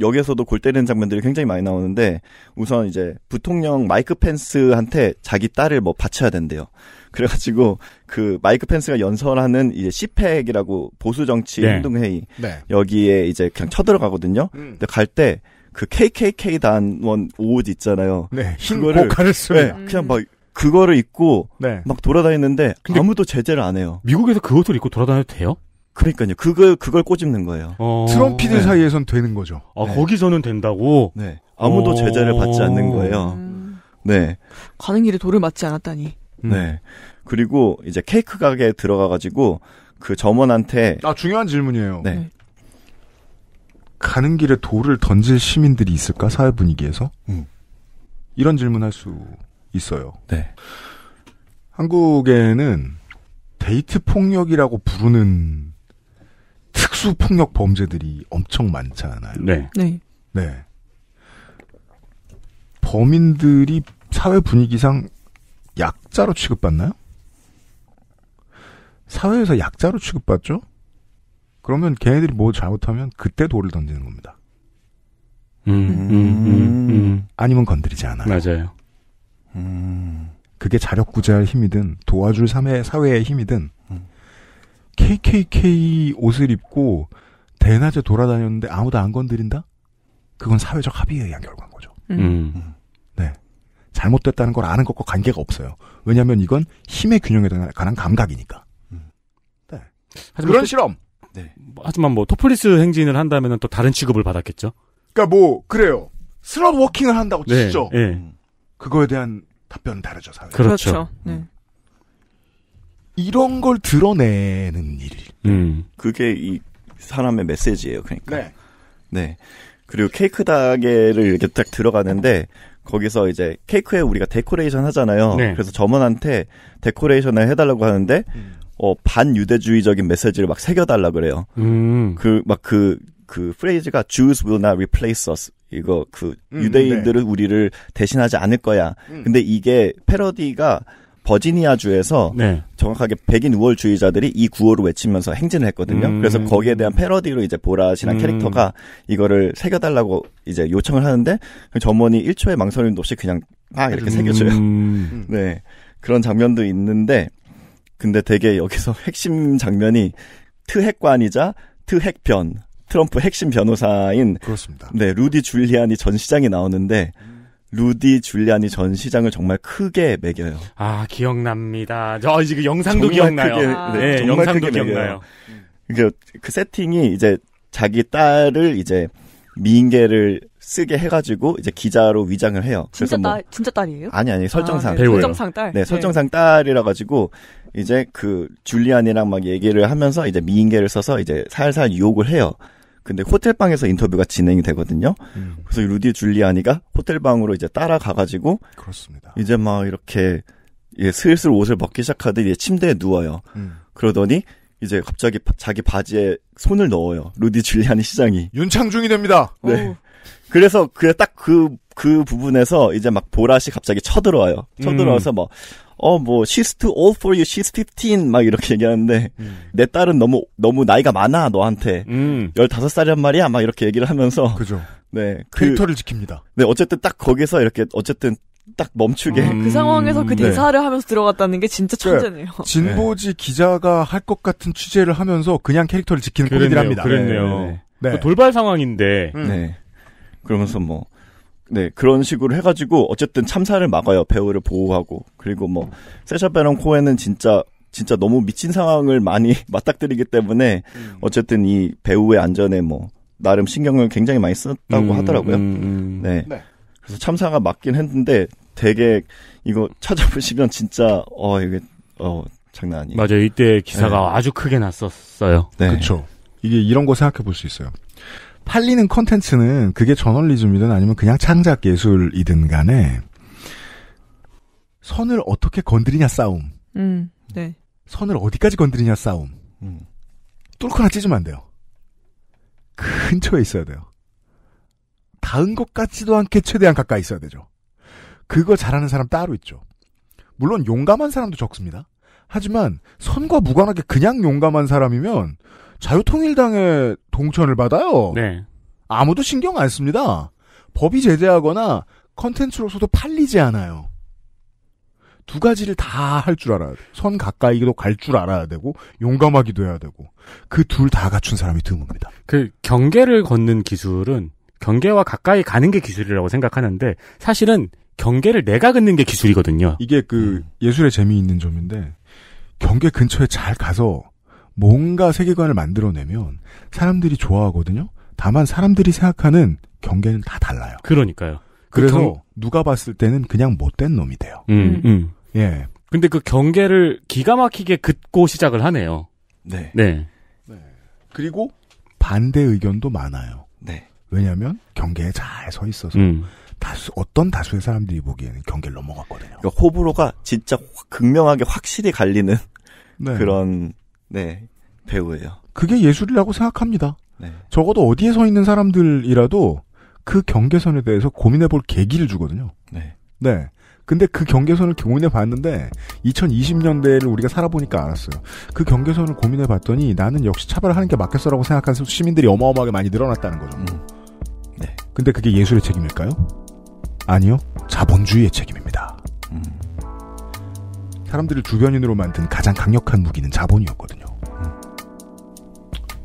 여기에서도 골 때리는 장면들이 굉장히 많이 나오는데 우선 이제 부통령 마이크 펜스한테 자기 딸을 뭐 바쳐야 된대요. 그래가지고 그 마이크 펜스가 연설하는 이제 시팩이라고 보수 정치 네. 행동회의 네. 여기에 이제 그냥 쳐들어가거든요. 음. 근데 갈 때 그 KKK 단원 옷 있잖아요. 네. 그거를 네, 그냥 막 그거를 입고 네. 막 돌아다니는데 아무도 제재를 안 해요. 미국에서 그것을 입고 돌아다녀도 돼요? 그러니까요. 그걸 그걸 꼬집는 거예요. 어... 트럼피들 네. 사이에선 되는 거죠. 아 네. 거기서는 된다고. 네. 아무도 어... 제재를 받지 않는 거예요. 음. 네. 가는 길에 돌을 맞지 않았다니. 음. 네. 그리고 이제 케이크 가게에 들어가 가지고 그 점원한테 아 중요한 질문이에요. 네. 네. 가는 길에 돌을 던질 시민들이 있을까 사회 분위기에서? 음. 이런 질문할 수 있어요. 네. 한국에는 데이트 폭력이라고 부르는 특수 폭력 범죄들이 엄청 많잖아요. 네. 네. 네. 범인들이 사회 분위기상 약자로 취급받나요? 사회에서 약자로 취급받죠? 그러면 걔네들이 뭐 잘못하면 그때 돌을 던지는 겁니다. 음, 음, 음, 음. 아니면 건드리지 않아요. 맞아요. 음. 그게 자력구제할 힘이든 도와줄 사회, 사회의 힘이든 음. KKK 옷을 입고 대낮에 돌아다녔는데 아무도 안 건드린다? 그건 사회적 합의에 의한 결과인 거죠. 음. 음. 음. 네. 잘못됐다는 걸 아는 것과 관계가 없어요. 왜냐하면 이건 힘의 균형에 관한 감각이니까. 음. 네. 그런 또, 실험. 네. 뭐 하지만 뭐 토플리스 행진을 한다면 또 다른 취급을 받았겠죠. 그러니까 뭐 그래요. 슬롯 워킹을 한다고 치죠. 네. 네. 그거에 대한 답변은 다르죠, 사회. 그렇죠. 그렇죠. 네. 음. 이런 걸 드러내는 일. 음. 그게 이 사람의 메시지예요. 그러니까. 네. 네. 그리고 케이크 다게를 이렇게 딱 들어가는데 거기서 이제 케이크에 우리가 데코레이션 하잖아요. 네. 그래서 점원한테 데코레이션을 해달라고 하는데 음. 어, 반유대주의적인 메시지를 막 새겨달라 그래요. 음. 그, 막 그, 그 프레이즈가 Jews will not replace us 이거 그 음, 유대인들은 네. 우리를 대신하지 않을 거야. 음. 근데 이게 패러디가 버지니아 주에서 네. 정확하게 백인 우월주의자들이 이 구호를 외치면서 행진을 했거든요. 음. 그래서 거기에 대한 패러디로 이제 보라시란 음. 캐릭터가 이거를 새겨달라고 이제 요청을 하는데 점원이 1초의 망설임도 없이 그냥 막 이렇게 음. 새겨줘요. 음. 네 그런 장면도 있는데 근데 되게 여기서 *laughs* 핵심 장면이 트핵관이자 트핵변 트럼프 핵심 변호사인 그렇습니다. 네, 루디 줄리안이 전시장이 나오는데 루디 줄리안이 전 시장을 정말 크게 매겨요. 아, 기억납니다. 저 지금 그 영상도 기억나요. 네, 크게, 아. 네, 네, 영상도 기억나요. 그, 그 세팅이 이제 자기 딸을 이제 미인계를 쓰게 해가지고 이제 기자로 위장을 해요. 진짜 뭐, 딸, 진짜 딸이에요? 아니 아니 아, 설정상 아, 네. 설정상 딸. 네, 네. 설정상 네. 딸이라 가지고 이제 그 줄리안이랑 막 얘기를 하면서 이제 미인계를 써서 이제 살살 유혹을 해요. 근데 호텔방에서 인터뷰가 진행이 되거든요. 음. 그래서 루디 줄리아니가 호텔방으로 이제 따라가가지고. 그렇습니다. 이제 막 이렇게 예, 슬슬 옷을 벗기 시작하듯 이제 침대에 누워요. 음. 그러더니 이제 갑자기 바, 자기 바지에 손을 넣어요. 루디 줄리아니 시장이. 윤창중이 됩니다. 네. 오. 그래서 그 딱그그 그 부분에서 이제 막 보라시 갑자기 쳐들어와요. 쳐들어와서 음. 뭐 어, 뭐, she's too old for you, she's 15, 막 이렇게 얘기하는데, 음. 내 딸은 너무, 너무 나이가 많아, 너한테. 음. 15살이란 말이야, 막 이렇게 얘기를 하면서. 그죠. 네. 그, 캐릭터를 지킵니다. 네, 어쨌든 딱 거기서 이렇게, 어쨌든 딱 멈추게. 음. 그 상황에서 그 네. 대사를 네. 하면서 들어갔다는 게 진짜 그러니까 천재네요. 네. *laughs* 진보지 네. 기자가 할 것 같은 취재를 하면서 그냥 캐릭터를 지키는 그랬네요. 꼴이랍니다. 그랬네요. 네, 네. 그 네. 돌발 상황인데. 음. 네. 그러면서 뭐, 네, 그런 식으로 해가지고, 어쨌든 참사를 막아요. 배우를 보호하고. 그리고 뭐, 세샤 베론 코에는 진짜, 진짜 너무 미친 상황을 많이 *laughs* 맞닥뜨리기 때문에, 음. 어쨌든 이 배우의 안전에 뭐, 나름 신경을 굉장히 많이 썼다고 음, 하더라고요. 음, 음. 네. 네. 그래서 참사가 맞긴 했는데, 되게, 이거 찾아보시면 진짜, 어, 이게, 어, 장난 아니에요. 맞아요. 이때 기사가 네. 아주 크게 났었어요. 네. 그렇죠. 이게 이런 거 생각해 볼 수 있어요. 팔리는 컨텐츠는 그게 저널리즘이든 아니면 그냥 창작 예술이든 간에 선을 어떻게 건드리냐 싸움. 음, 네. 선을 어디까지 건드리냐 싸움. 음. 뚫거나 찢으면 안 돼요. 근처에 있어야 돼요. 닿은 것 같지도 않게 최대한 가까이 있어야 되죠. 그거 잘하는 사람 따로 있죠. 물론 용감한 사람도 적습니다. 하지만 선과 무관하게 그냥 용감한 사람이면 자유통일당의 동천을 받아요. 네. 아무도 신경 안 씁니다. 법이 제재하거나 컨텐츠로서도 팔리지 않아요. 두 가지를 다 할 줄 알아야 돼. 선 가까이도 갈 줄 알아야 되고 용감하기도 해야 되고 그 둘 다 갖춘 사람이 드뭅니다. 그 경계를 걷는 기술은 경계와 가까이 가는 게 기술이라고 생각하는데 사실은 경계를 내가 긋는 게 기술이거든요. 이게 그 음. 예술의 재미있는 점인데 경계 근처에 잘 가서 뭔가 세계관을 만들어내면 사람들이 좋아하거든요. 다만 사람들이 생각하는 경계는 다 달라요. 그러니까요. 그 그래서 그쵸? 누가 봤을 때는 그냥 못된 놈이 돼요. 음, 음, 음. 예. 근데 그 경계를 기가 막히게 긋고 시작을 하네요. 네. 네. 네. 그리고 반대 의견도 많아요. 네. 왜냐하면 경계에 잘 서 있어서 음. 다수 어떤 다수의 사람들이 보기에는 경계를 넘어갔거든요. 그러니까 호불호가 진짜 극명하게 확실히 갈리는 네. 그런 네. 배우예요. 그게 예술이라고 생각합니다. 네. 적어도 어디에 서 있는 사람들이라도 그 경계선에 대해서 고민해 볼 계기를 주거든요. 네. 네. 근데 그 경계선을 고민해 봤는데 2020년대를 우리가 살아보니까 알았어요. 그 경계선을 고민해 봤더니 나는 역시 차별하는 게 맞겠어라고 생각한 시민들이 어마어마하게 많이 늘어났다는 거죠. 음. 네. 근데 그게 예술의 책임일까요? 아니요. 자본주의의 책임입니다. 사람들을 주변인으로 만든 가장 강력한 무기는 자본이었거든요. 음.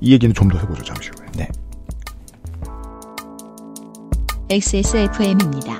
이 얘기는 좀 더 해보죠 잠시 후에. 네. XSFM입니다.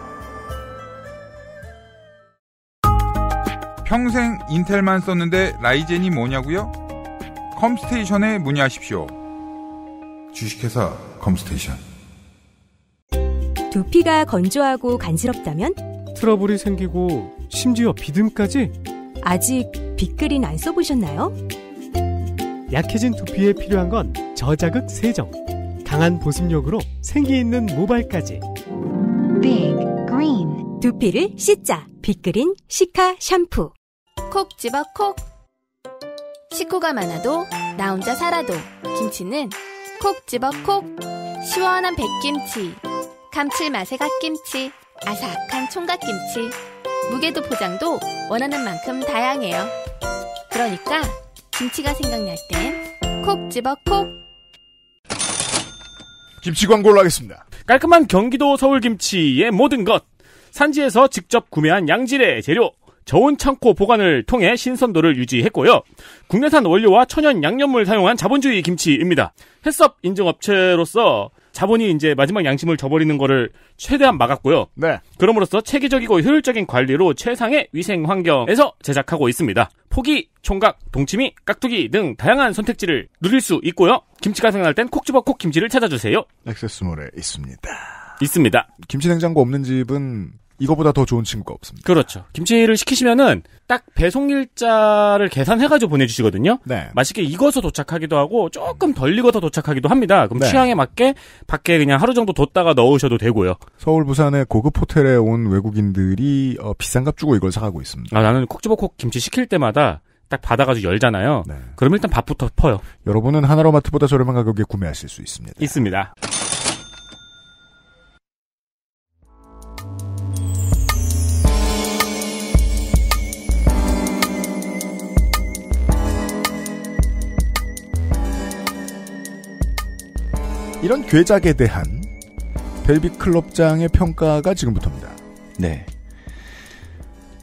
평생 인텔만 썼는데 라이젠이 뭐냐고요? 컴스테이션에 문의하십시오. 주식회사 컴스테이션. 두피가 건조하고 간지럽다면? 트러블이 생기고 심지어 비듬까지? 아직 빅그린 안 써보셨나요? 약해진 두피에 필요한 건 저자극 세정. 강한 보습력으로 생기 있는 모발까지. 빅 그린. 두피를 씻자. 빅그린 시카 샴푸. 콕 집어 콕. 식구가 많아도 나 혼자 살아도 김치는 콕 집어 콕. 시원한 백김치, 감칠맛의 갓김치, 아삭한 총각김치. 무게도 포장도 원하는 만큼 다양해요. 그러니까 김치가 생각날 땐 콕 집어 콕. 김치 광고로 하겠습니다. 깔끔한 경기도 서울 김치의 모든 것. 산지에서 직접 구매한 양질의 재료. 저온 창고 보관을 통해 신선도를 유지했고요. 국내산 원료와 천연 양념물 사용한 자본주의 김치입니다. 햇섭 인증업체로서 자본이 이제 마지막 양심을 저버리는 것을 최대한 막았고요. 네. 그럼으로써 체계적이고 효율적인 관리로 최상의 위생 환경에서 제작하고 있습니다. 포기, 총각, 동치미, 깍두기 등 다양한 선택지를 누릴 수 있고요. 김치가 생각날 땐콕 집어 콕 김치를 찾아주세요. 액세스몰에 있습니다. 있습니다. 김치 냉장고 없는 집은 이거보다 더 좋은 친구가 없습니다. 그렇죠. 김치를 시키시면은 딱 배송 일자를 계산해가지고 보내주시거든요. 네. 맛있게 익어서 도착하기도 하고 조금 덜 익어서 도착하기도 합니다. 그럼 네. 취향에 맞게 밖에 그냥 하루 정도 뒀다가 넣으셔도 되고요. 서울 부산의 고급 호텔에 온 외국인들이 어, 비싼 값 주고 이걸 사가고 있습니다. 아, 나는 콕지버콕 김치 시킬 때마다 딱 받아가지고 열잖아요. 네. 그럼 일단 밥부터 퍼요. 여러분은 하나로마트보다 저렴한 가격에 구매하실 수 있습니다. 있습니다. 이런 괴작에 대한 벨비클럽장의 평가가 지금부터입니다. 네.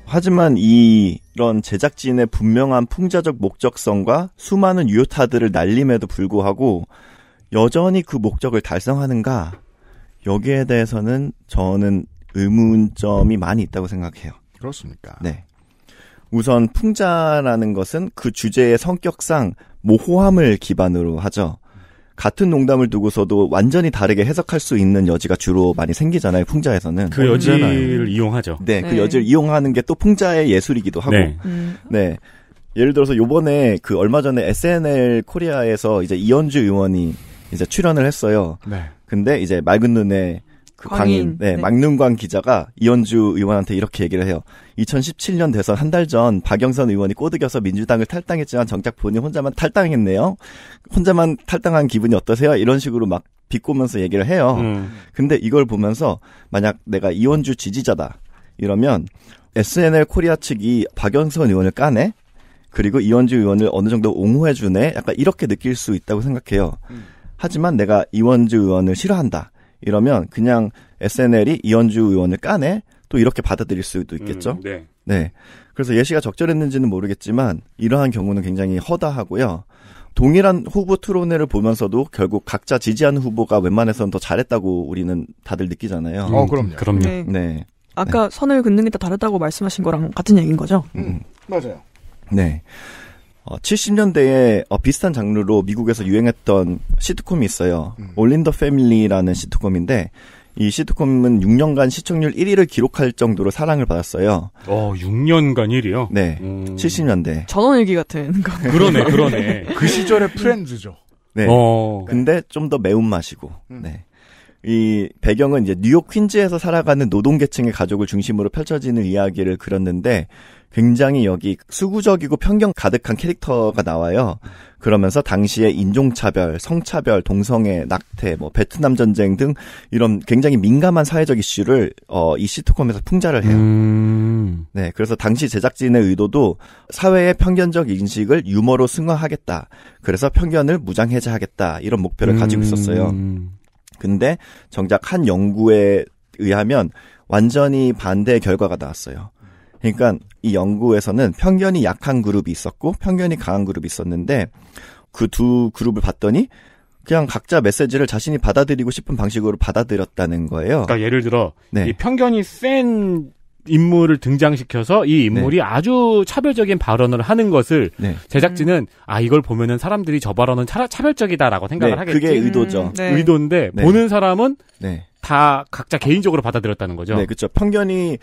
하지만 이, 런 제작진의 분명한 풍자적 목적성과 수많은 유효타들을 날림에도 불구하고 여전히 그 목적을 달성하는가 여기에 대해서는 저는 의문점이 많이 있다고 생각해요. 그렇습니까? 네. 우선 풍자라는 것은 그 주제의 성격상 모호함을 기반으로 하죠. 같은 농담을 두고서도 완전히 다르게 해석할 수 있는 여지가 주로 많이 생기잖아요. 풍자에서는 그 여지를 이용하죠. 네, 그 네. 여지를 이용하는 게 또 풍자의 예술이기도 하고. 네. 음. 네. 예를 들어서 요번에 그 얼마 전에 SNL 코리아에서 이제 이현주 의원이 이제 출연을 했어요. 네. 근데 이제 맑은 눈에 그 광인, 광인 네, 네. 막눈광 기자가 이현주 의원한테 이렇게 얘기를 해요. 2017년 대선 한 달 전 박영선 의원이 꼬드겨서 민주당을 탈당했지만 정작 본인 혼자만 탈당했네요. 혼자만 탈당한 기분이 어떠세요? 이런 식으로 막 비꼬면서 얘기를 해요. 음. 근데 이걸 보면서 만약 내가 이현주 지지자다 이러면 SNL 코리아 측이 박영선 의원을 까네? 그리고 이현주 의원을 어느 정도 옹호해주네? 약간 이렇게 느낄 수 있다고 생각해요. 음. 하지만 내가 이원주 의원을 싫어한다. 이러면 그냥 SNL이 이현주 의원을 까네? 또 이렇게 받아들일 수도 음, 있겠죠? 음, 네. 네. 그래서 예시가 적절했는지는 모르겠지만 이러한 경우는 굉장히 허다하고요. 동일한 후보 토론회를 보면서도 결국 각자 지지하는 후보가 웬만해서는 더 잘했다고 우리는 다들 느끼잖아요. 음, 어, 그럼요. 그럼요. 네. 네. 아까 네. 선을 긋는 게 다 다르다고 말씀하신 거랑 같은 얘기인 거죠? 음. 음 맞아요. 네. 어, 70년대에 어, 비슷한 장르로 미국에서 유행했던 시트콤이 있어요. 음. 올린더 패밀리라는 시트콤인데 이 시트콤은 6년간 시청률 1위를 기록할 정도로 사랑을 받았어요. 어, 6년간 1위요? 네. 음. 70년대. 전원일기 같은 거. 그러네, 그러네. *laughs* 그 시절의 프렌즈죠. 네. 어. 근데 좀 더 매운맛이고. 음. 네. 이 배경은 이제 뉴욕 퀸즈에서 살아가는 노동계층의 가족을 중심으로 펼쳐지는 이야기를 그렸는데 굉장히 여기 수구적이고 편견 가득한 캐릭터가 나와요. 그러면서 당시의 인종차별, 성차별, 동성애, 낙태, 뭐 베트남 전쟁 등 이런 굉장히 민감한 사회적 이슈를 어, 이 시트콤에서 풍자를 해요. 음... 네, 그래서 당시 제작진의 의도도 사회의 편견적 인식을 유머로 승화하겠다. 그래서 편견을 무장해제하겠다 이런 목표를 음... 가지고 있었어요. 근데 정작 한 연구에 의하면 완전히 반대의 결과가 나왔어요. 그러니까 이 연구에서는 편견이 약한 그룹이 있었고 편견이 강한 그룹이 있었는데 그 두 그룹을 봤더니 그냥 각자 메시지를 자신이 받아들이고 싶은 방식으로 받아들였다는 거예요. 그러니까 예를 들어 네. 이 편견이 센 인물을 등장시켜서 이 인물이 네. 아주 차별적인 발언을 하는 것을 네. 제작진은 아 이걸 보면은 사람들이 저 발언은 차, 차별적이다라고 네, 생각을 네, 하겠지. 그게 의도죠. 음, 네. 의도인데 네. 보는 사람은 다 각자 개인적으로 받아들였다는 거죠. 네, 그렇죠. 편견이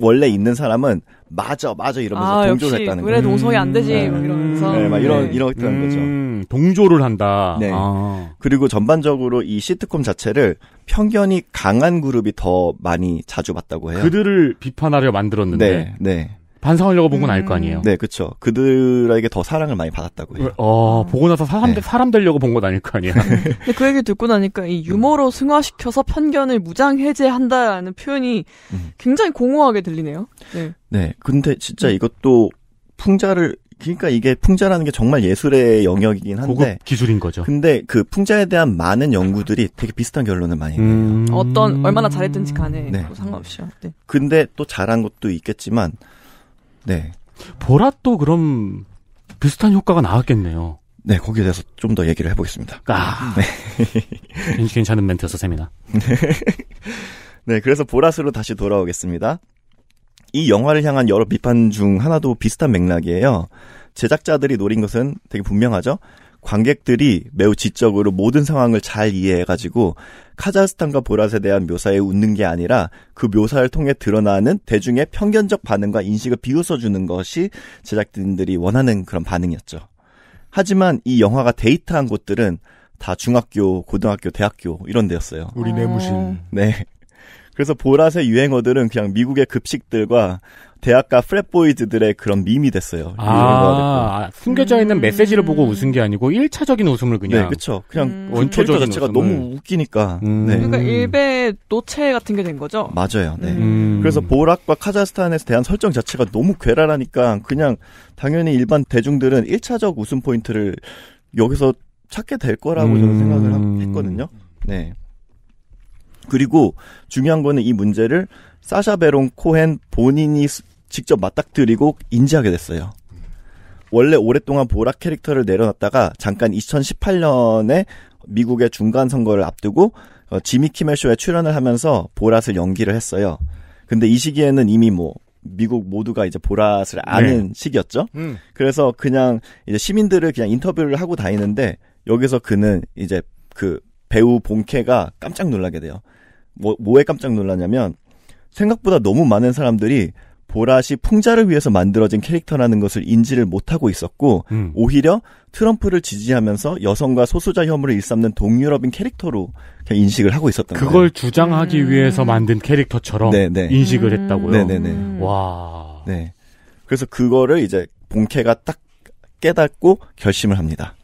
원래 있는 사람은 맞아 맞아 이러면서 아, 동조를 했다는 거예요. 그래 동성이 안 되지 네. 막 이러면서 네, 막 이런 음, 이렇다는 거죠. 음, 동조를 한다. 네. 아. 그리고 전반적으로 이 시트콤 자체를 편견이 강한 그룹이 더 많이 자주 봤다고 해요. 그들을 비판하려 만들었는데. 네. 네. 반성하려고 본 건 아닐 거 아니에요. 네, 그렇죠. 그들에게 더 사랑을 많이 받았다고 요 어, 보고 나서 사람 네. 사람 되려고 본 건 아닐 거 아니야. *laughs* 네. 근데 그 얘기 듣고 나니까 이 유머로 승화시켜서 편견을 무장 해제한다라는 표현이 음. 굉장히 공허하게 들리네요. 네. 네, 근데 진짜 네. 이것도 풍자를 그러니까 이게 풍자라는 게 정말 예술의 영역이긴 한데 기술인 거죠. 근데 그 풍자에 대한 많은 연구들이 되게 비슷한 결론을 많이 내요. 음... 어떤 얼마나 잘했든지 간에 네. 상관없이요. 네. 근데 또 잘한 것도 있겠지만 네. 보랏도 그럼 비슷한 효과가 나왔겠네요. 네, 거기에 대해서 좀 더 얘기를 해보겠습니다. 아, 네. *laughs* 괜찮은 멘트였어, 셈이나. *laughs* 네, 그래서 보랏으로 다시 돌아오겠습니다. 이 영화를 향한 여러 비판 중 하나도 비슷한 맥락이에요. 제작자들이 노린 것은 되게 분명하죠. 관객들이 매우 지적으로 모든 상황을 잘 이해해가지고 카자흐스탄과 보랏에 대한 묘사에 웃는 게 아니라 그 묘사를 통해 드러나는 대중의 편견적 반응과 인식을 비웃어주는 것이 제작진들이 원하는 그런 반응이었죠. 하지만 이 영화가 데이트한 곳들은 다 중학교, 고등학교, 대학교 이런 데였어요. 우리 내무신 네. 그래서 보라색 유행어들은 그냥 미국의 급식들과 대학가 프랫보이드들의 그런 밈이 됐어요. 아, 아, 숨겨져 있는 음. 메시지를 보고 웃은 게 아니고 1차적인 웃음을 그냥. 네, 그렇 그냥 음. 원초적 그 자체가 웃음을. 너무 웃기니까. 음. 네. 그러니까 일베 노체 같은 게 된 거죠? 맞아요. 네. 음. 그래서 보락과 카자흐스탄에 서 대한 설정 자체가 너무 괴랄하니까 그냥 당연히 일반 대중들은 1차적 웃음 포인트를 여기서 찾게 될 거라고 저는 음. 생각을 했거든요. 네. 그리고 중요한 거는 이 문제를 사샤 베론 코헨 본인이 직접 맞닥뜨리고 인지하게 됐어요. 원래 오랫동안 보라 캐릭터를 내려놨다가 잠깐 2018년에 미국의 중간 선거를 앞두고 어, 지미 키멜 쇼에 출연을 하면서 보랏을 연기를 했어요. 근데 이 시기에는 이미 뭐 미국 모두가 이제 보랏을 네. 아는 네. 시기였죠. 음. 그래서 그냥 이제 시민들을 그냥 인터뷰를 하고 다니는데 여기서 그는 이제 그 배우 본캐가 깜짝 놀라게 돼요. 뭐, 뭐에 깜짝 놀랐냐면 생각보다 너무 많은 사람들이 보라시 풍자를 위해서 만들어진 캐릭터라는 것을 인지를 못하고 있었고 음. 오히려 트럼프를 지지하면서 여성과 소수자 혐오를 일삼는 동유럽인 캐릭터로 인식을 하고 있었던 거예요. 그걸 주장하기 음. 위해서 만든 캐릭터처럼 네네. 네. 인식을 음. 했다고요. 네, 네네네. 음. 와. 네. 그래서 그거를 이제 본캐가 딱 깨닫고 결심을 합니다.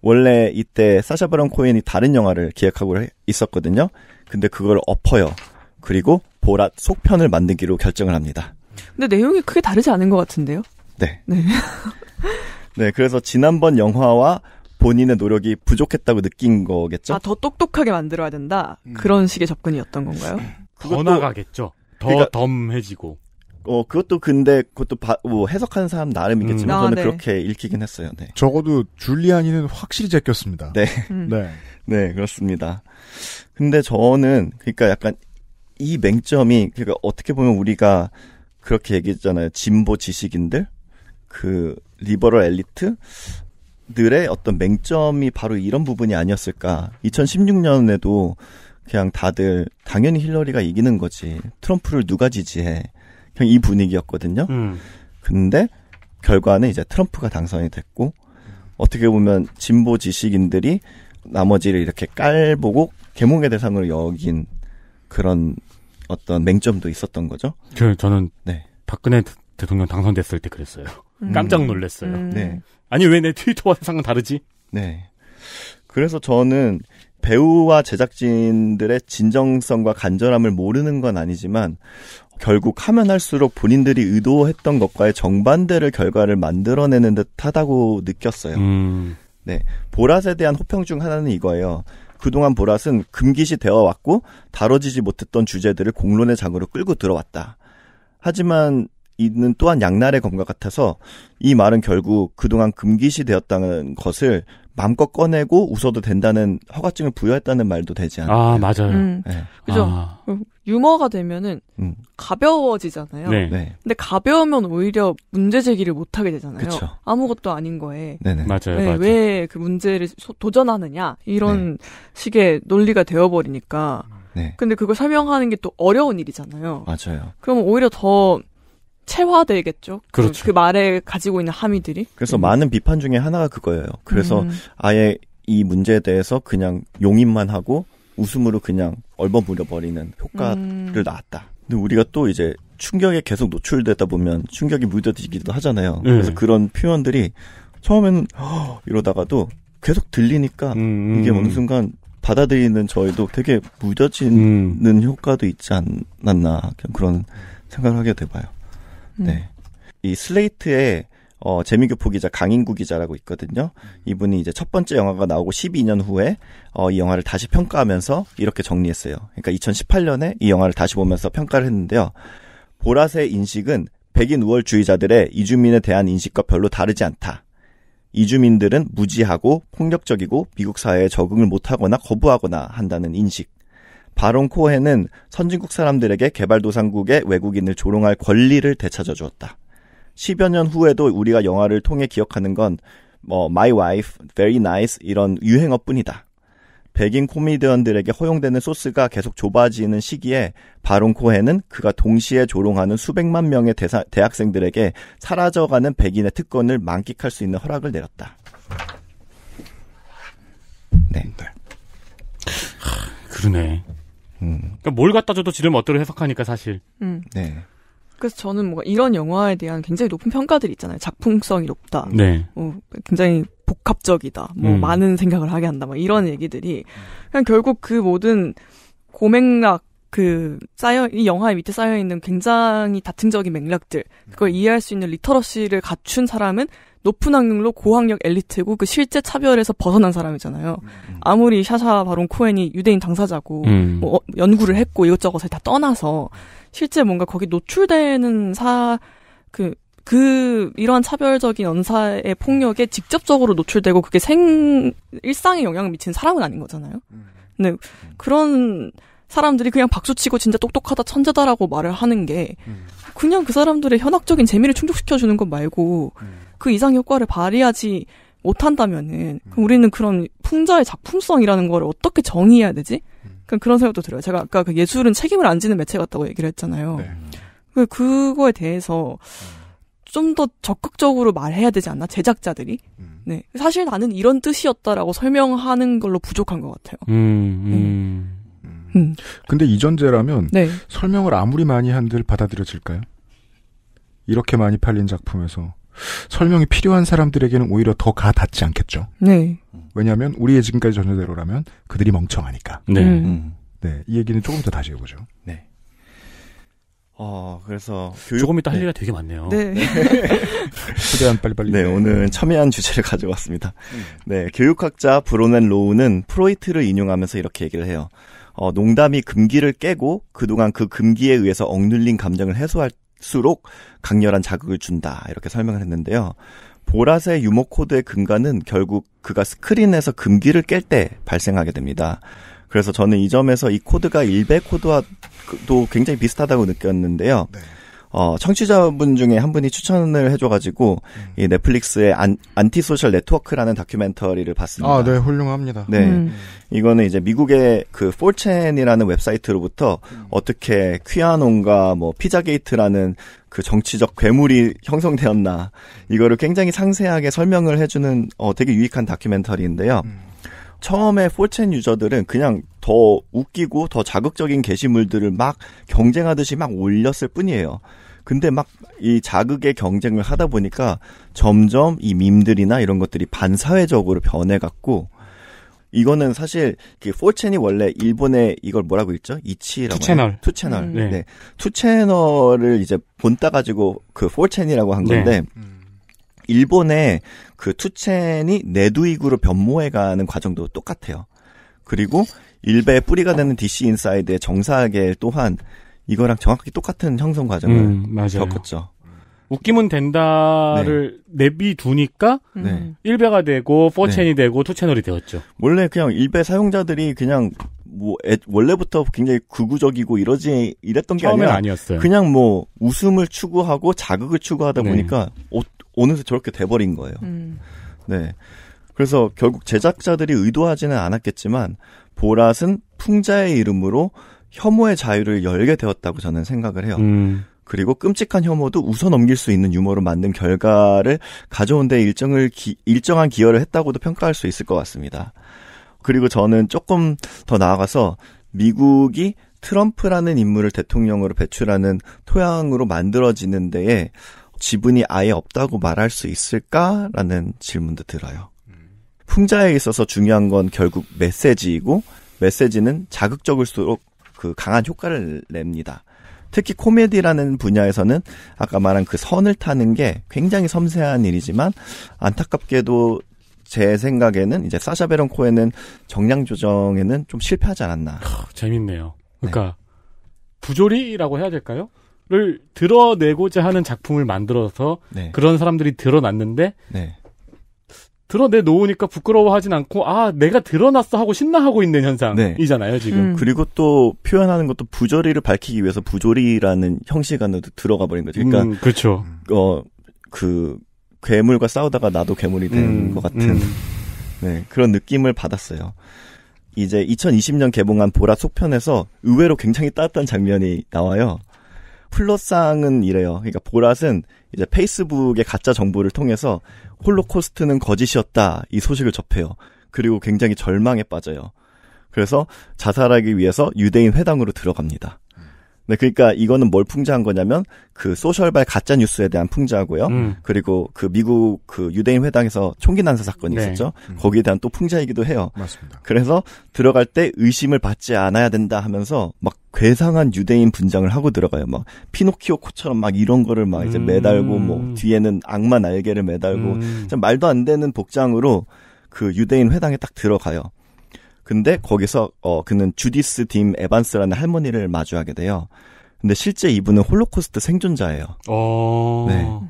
원래 이때 사샤 바론 코인이 다른 영화를 기획하고 있었거든요. 근데 그걸 엎어요. 그리고 보랏 속편을 만들기로 결정을 합니다. 근데 내용이 크게 다르지 않은 것 같은데요? 네. 네. *laughs* 네, 그래서 지난번 영화와 본인의 노력이 부족했다고 느낀 거겠죠? 아, 더 똑똑하게 만들어야 된다? 음. 그런 식의 접근이었던 건가요? 더 나가겠죠. 더 그러니까, 덤해지고. 어, 그것도 근데 그것도 바, 뭐 해석하는 사람 나름이겠지만 음. 아, 저는 네. 그렇게 읽히긴 했어요. 네. 적어도 줄리안이는 확실히 제꼈습니다. 네. 음. 네. 네, 그렇습니다. 근데 저는 그러니까 약간 이 맹점이 그러니까 어떻게 보면 우리가 그렇게 얘기했잖아요. 진보 지식인들 그 리버럴 엘리트 들의 어떤 맹점이 바로 이런 부분이 아니었을까. 2016년에도 그냥 다들 당연히 힐러리가 이기는 거지. 트럼프를 누가 지지해. 그냥 이 분위기였거든요. 음. 근데 결과는 이제 트럼프가 당선이 됐고 어떻게 보면 진보 지식인들이 나머지를 이렇게 깔보고 개몽의 대상으로 여긴 그런 어떤 맹점도 있었던 거죠. 그 저는 네. 박근혜 대통령 당선됐을 때 그랬어요. 음. 깜짝 놀랐어요. 음. 네. 아니 왜 내 트위터와 세상은 다르지? 네. 그래서 저는 배우와 제작진들의 진정성과 간절함을 모르는 건 아니지만 결국 하면 할수록 본인들이 의도했던 것과의 정반대를 결과를 만들어내는 듯하다고 느꼈어요. 음. 네, 보랏에 대한 호평 중 하나는 이거예요. 그동안 보랏은 금기시 되어 왔고 다뤄지지 못했던 주제들을 공론의 장으로 끌고 들어왔다. 하지만 이는 또한 양날의 검과 같아서 이 말은 결국 그동안 금기시 되었다는 것을 마음껏 꺼내고 웃어도 된다는 허가증을 부여했다는 말도 되지 않아요. 아 맞아요. 음. 네. 그죠. 아. 유머가 되면은 음. 가벼워지잖아요. 네. 네. 근데 가벼우면 오히려 문제 제기를 못 하게 되잖아요. 그쵸. 아무것도 아닌 거에 네네. 맞아요. 네, 맞아요. 왜 그 문제를 도전하느냐 이런 네. 식의 논리가 되어버리니까. 네. 근데 그걸 설명하는 게 또 어려운 일이잖아요. 맞아요. 그럼 오히려 더 체화되겠죠. 그, 그렇죠. 그, 말에 가지고 있는 함의들이. 그래서 음. 많은 비판 중에 하나가 그거예요. 그래서 음. 아예 이 문제에 대해서 그냥 용인만 하고 웃음으로 그냥 얼버무려 버리는 효과를 음. 낳았다. 근데 우리가 또 이제 충격에 계속 노출되다 보면 충격이 무뎌지기도 하잖아요. 네. 그래서 그런 표현들이 처음에는 허, 이러다가도 계속 들리니까 음. 이게 어느 순간 받아들이는 저희도 되게 무뎌지는 음. 효과도 있지 않았나 그런 생각을 하게 돼봐요. 음. 네. 이 슬레이트에 어, 재미교포 기자 강인구 기자라고 있거든요. 음. 이분이 이제 첫 번째 영화가 나오고 12년 후에 어, 이 영화를 다시 평가하면서 이렇게 정리했어요. 그러니까 2018년에 이 영화를 다시 보면서 평가를 했는데요. 보라의 인식은 백인 우월주의자들의 이주민에 대한 인식과 별로 다르지 않다. 이주민들은 무지하고 폭력적이고 미국 사회에 적응을 못하거나 거부하거나 한다는 인식. 바론 코헨은 선진국 사람들에게 개발도상국의 외국인을 조롱할 권리를 되찾아 주었다. 10여 년 후에도 우리가 영화를 통해 기억하는 건 뭐, My Wife, Very Nice 이런 유행어뿐이다. 백인 코미디언들에게 허용되는 소스가 계속 좁아지는 시기에 바론 코헨은 그가 동시에 조롱하는 수백만 명의 대사, 대학생들에게 사라져가는 백인의 특권을 만끽할 수 있는 허락을 내렸다. 네. 네. 하, 그러네. 그러니까 뭘 갖다 줘도 지를 멋대로 해석하니까 사실. 음. 네. 그래서 저는 뭔가 이런 영화에 대한 굉장히 높은 평가들이 있잖아요. 작품성이 높다. 네. 어, 굉장히 복합적이다. 뭐 음. 많은 생각을 하게 한다. 뭐 이런 얘기들이 그냥 결국 그 모든 고맹락 그 쌓여 이 영화의 밑에 쌓여 있는 굉장히 다층적인 맥락들 그걸 음. 이해할 수 있는 리터러시를 갖춘 사람은 높은 학률로 고학력 엘리트고 그 실제 차별에서 벗어난 사람이잖아요. 음. 아무리 샤샤 바론 코헨이 유대인 당사자고 음. 뭐 어, 연구를 했고 이것저것을 다 떠나서 실제 뭔가 거기 노출되는 사 그 그 이러한 차별적인 언사의 폭력에 직접적으로 노출되고 그게 생 일상에 영향을 미친 사람은 아닌 거잖아요. 음. 근데 그런 사람들이 그냥 박수치고 진짜 똑똑하다 천재다라고 말을 하는 게 음. 그냥 그 사람들의 현학적인 재미를 충족시켜주는 것 말고 음. 그 이상 효과를 발휘하지 못한다면은 음. 그럼 우리는 그런 풍자의 작품성이라는 걸 어떻게 정의해야 되지? 그런 생각도 들어요. 제가 아까 그 예술은 책임을 안 지는 매체 같다고 얘기를 했잖아요. 네. 그, 그거에 대해서 좀 더 적극적으로 말해야 되지 않나 제작자들이. 네 사실 나는 이런 뜻이었다라고 설명하는 걸로 부족한 것 같아요. 음, 음. 네. 음. 근데 이 전제라면 네. 설명을 아무리 많이 한들 받아들여질까요? 이렇게 많이 팔린 작품에서 설명이 필요한 사람들에게는 오히려 더가 닿지 않겠죠. 네. 왜냐하면 우리의 지금까지 전제대로라면 그들이 멍청하니까. 네. 음. 음. 네. 이 얘기는 조금 더 다시 해보죠. 네. 어, 그래서 교육... 조금 이따 할 네. 얘기 되게 많네요. 네. 최대한 네. *laughs* 빨리빨리. 네, 오늘 첨예한 주제를 가져왔습니다. 음. 네, 교육학자 브로넨 로우는 프로이트를 인용하면서 이렇게 얘기를 해요. 어, 농담이 금기를 깨고 그동안 그 금기에 의해서 억눌린 감정을 해소할수록 강렬한 자극을 준다. 이렇게 설명을 했는데요. 보라색 유머 코드의 근간은 결국 그가 스크린에서 금기를 깰 때 발생하게 됩니다. 그래서 저는 이 점에서 이 코드가 일베 코드와도 굉장히 비슷하다고 느꼈는데요. 네. 어, 청취자분 중에 한 분이 추천을 해줘가지고 음. 이 넷플릭스의 안, 안티소셜 네트워크라는 다큐멘터리를 봤습니다. 아, 네, 훌륭합니다. 네, 음. 이거는 이제 미국의 그 4chan이라는 웹사이트로부터 음. 어떻게 퀴아논과 뭐 피자게이트라는 그 정치적 괴물이 형성되었나 이거를 굉장히 상세하게 설명을 해주는 어, 되게 유익한 다큐멘터리인데요. 음. 처음에 4chan 유저들은 그냥 더 웃기고 더 자극적인 게시물들을 막 경쟁하듯이 막 올렸을 뿐이에요. 근데 막 이 자극의 경쟁을 하다 보니까 점점 이 밈들이나 이런 것들이 반사회적으로 변해갔고 이거는 사실 그 4챈이 원래 일본의 이걸 뭐라고 읽죠? 이치라고 투 채널 투 채널 음. 네. 네. 투 채널을 이제 본따 가지고 그 4챈이라고 한 네. 건데 네. 일본의 그 투첸이 내두익으로 변모해가는 과정도 똑같아요. 그리고 일베의 뿌리가 되는 DC 인사이드의 정사계 또한 이거랑 정확히 똑같은 형성 과정을 음, 겪었죠. 웃기면 된다를 네. 내비두니까 1배가 음. 되고 4채널이 네. 되고 2채널이 되었죠. 원래 그냥 1배 사용자들이 그냥 뭐 애, 원래부터 굉장히 극우적이고 이러지 이랬던 게 아니라 아니었어요. 그냥 뭐 웃음을 추구하고 자극을 추구하다 네. 보니까 네. 오, 어느새 저렇게 돼버린 거예요. 음. 네. 그래서 결국 제작자들이 의도하지는 않았겠지만 보랏은 풍자의 이름으로 혐오의 자유를 열게 되었다고 저는 생각을 해요. 음. 그리고 끔찍한 혐오도 웃어 넘길 수 있는 유머로 만든 결과를 가져온 데 일정을 기, 일정한 기여를 했다고도 평가할 수 있을 것 같습니다. 그리고 저는 조금 더 나아가서 미국이 트럼프라는 인물을 대통령으로 배출하는 토양으로 만들어지는 데에 지분이 아예 없다고 말할 수 있을까라는 질문도 들어요. 풍자에 있어서 중요한 건 결국 메시지이고 메시지는 자극적일수록 그 강한 효과를 냅니다. 특히 코미디라는 분야에서는 아까 말한 그 선을 타는 게 굉장히 섬세한 일이지만 안타깝게도 제 생각에는 이제 사샤 베론 코에는 정량 조정에는 좀 실패하지 않았나. 재밌네요. 네. 그러니까 네. 부조리라고 해야 될까요? 를 드러내고자 하는 작품을 만들어서 네. 그런 사람들이 드러났는데 네. 드러내 놓으니까 부끄러워하진 않고 아 내가 드러났어 하고 신나하고 있는 네. 현상이잖아요 네. 지금 음. 그리고 또 표현하는 것도 부조리를 밝히기 위해서 부조리라는 형식 안으로 들어가 버린 거죠 그러니까 음, 그렇죠 어 그 괴물과 싸우다가 나도 괴물이 된것 음, 같은 음. 네 그런 느낌을 받았어요 이제 2020년 개봉한 보라 속편에서 의외로 굉장히 따뜻한 장면이 나와요 플러스상은 이래요. 그러니까 보랏은 이제 페이스북의 가짜 정보를 통해서 홀로코스트는 거짓이었다 이 소식을 접해요. 그리고 굉장히 절망에 빠져요. 그래서 자살하기 위해서 유대인 회당으로 들어갑니다. 네, 그러니까 이거는 뭘 풍자한 거냐면 그 소셜발 가짜 뉴스에 대한 풍자하고요. 음. 그리고 그 미국 그 유대인 회당에서 총기 난사 사건이 네. 있었죠. 음. 거기에 대한 또 풍자이기도 해요. 맞습니다. 그래서 들어갈 때 의심을 받지 않아야 된다 하면서 막 괴상한 유대인 분장을 하고 들어가요. 막 피노키오 코처럼 막 이런 거를 막 이제 매달고 뭐 음. 뒤에는 악마 날개를 매달고 음. 말도 안 되는 복장으로 그 유대인 회당에 딱 들어가요. 근데 거기서 어 그는 주디스 딤 에반스라는 할머니를 마주하게 돼요. 근데 실제 이분은 홀로코스트 생존자예요. 어. 네.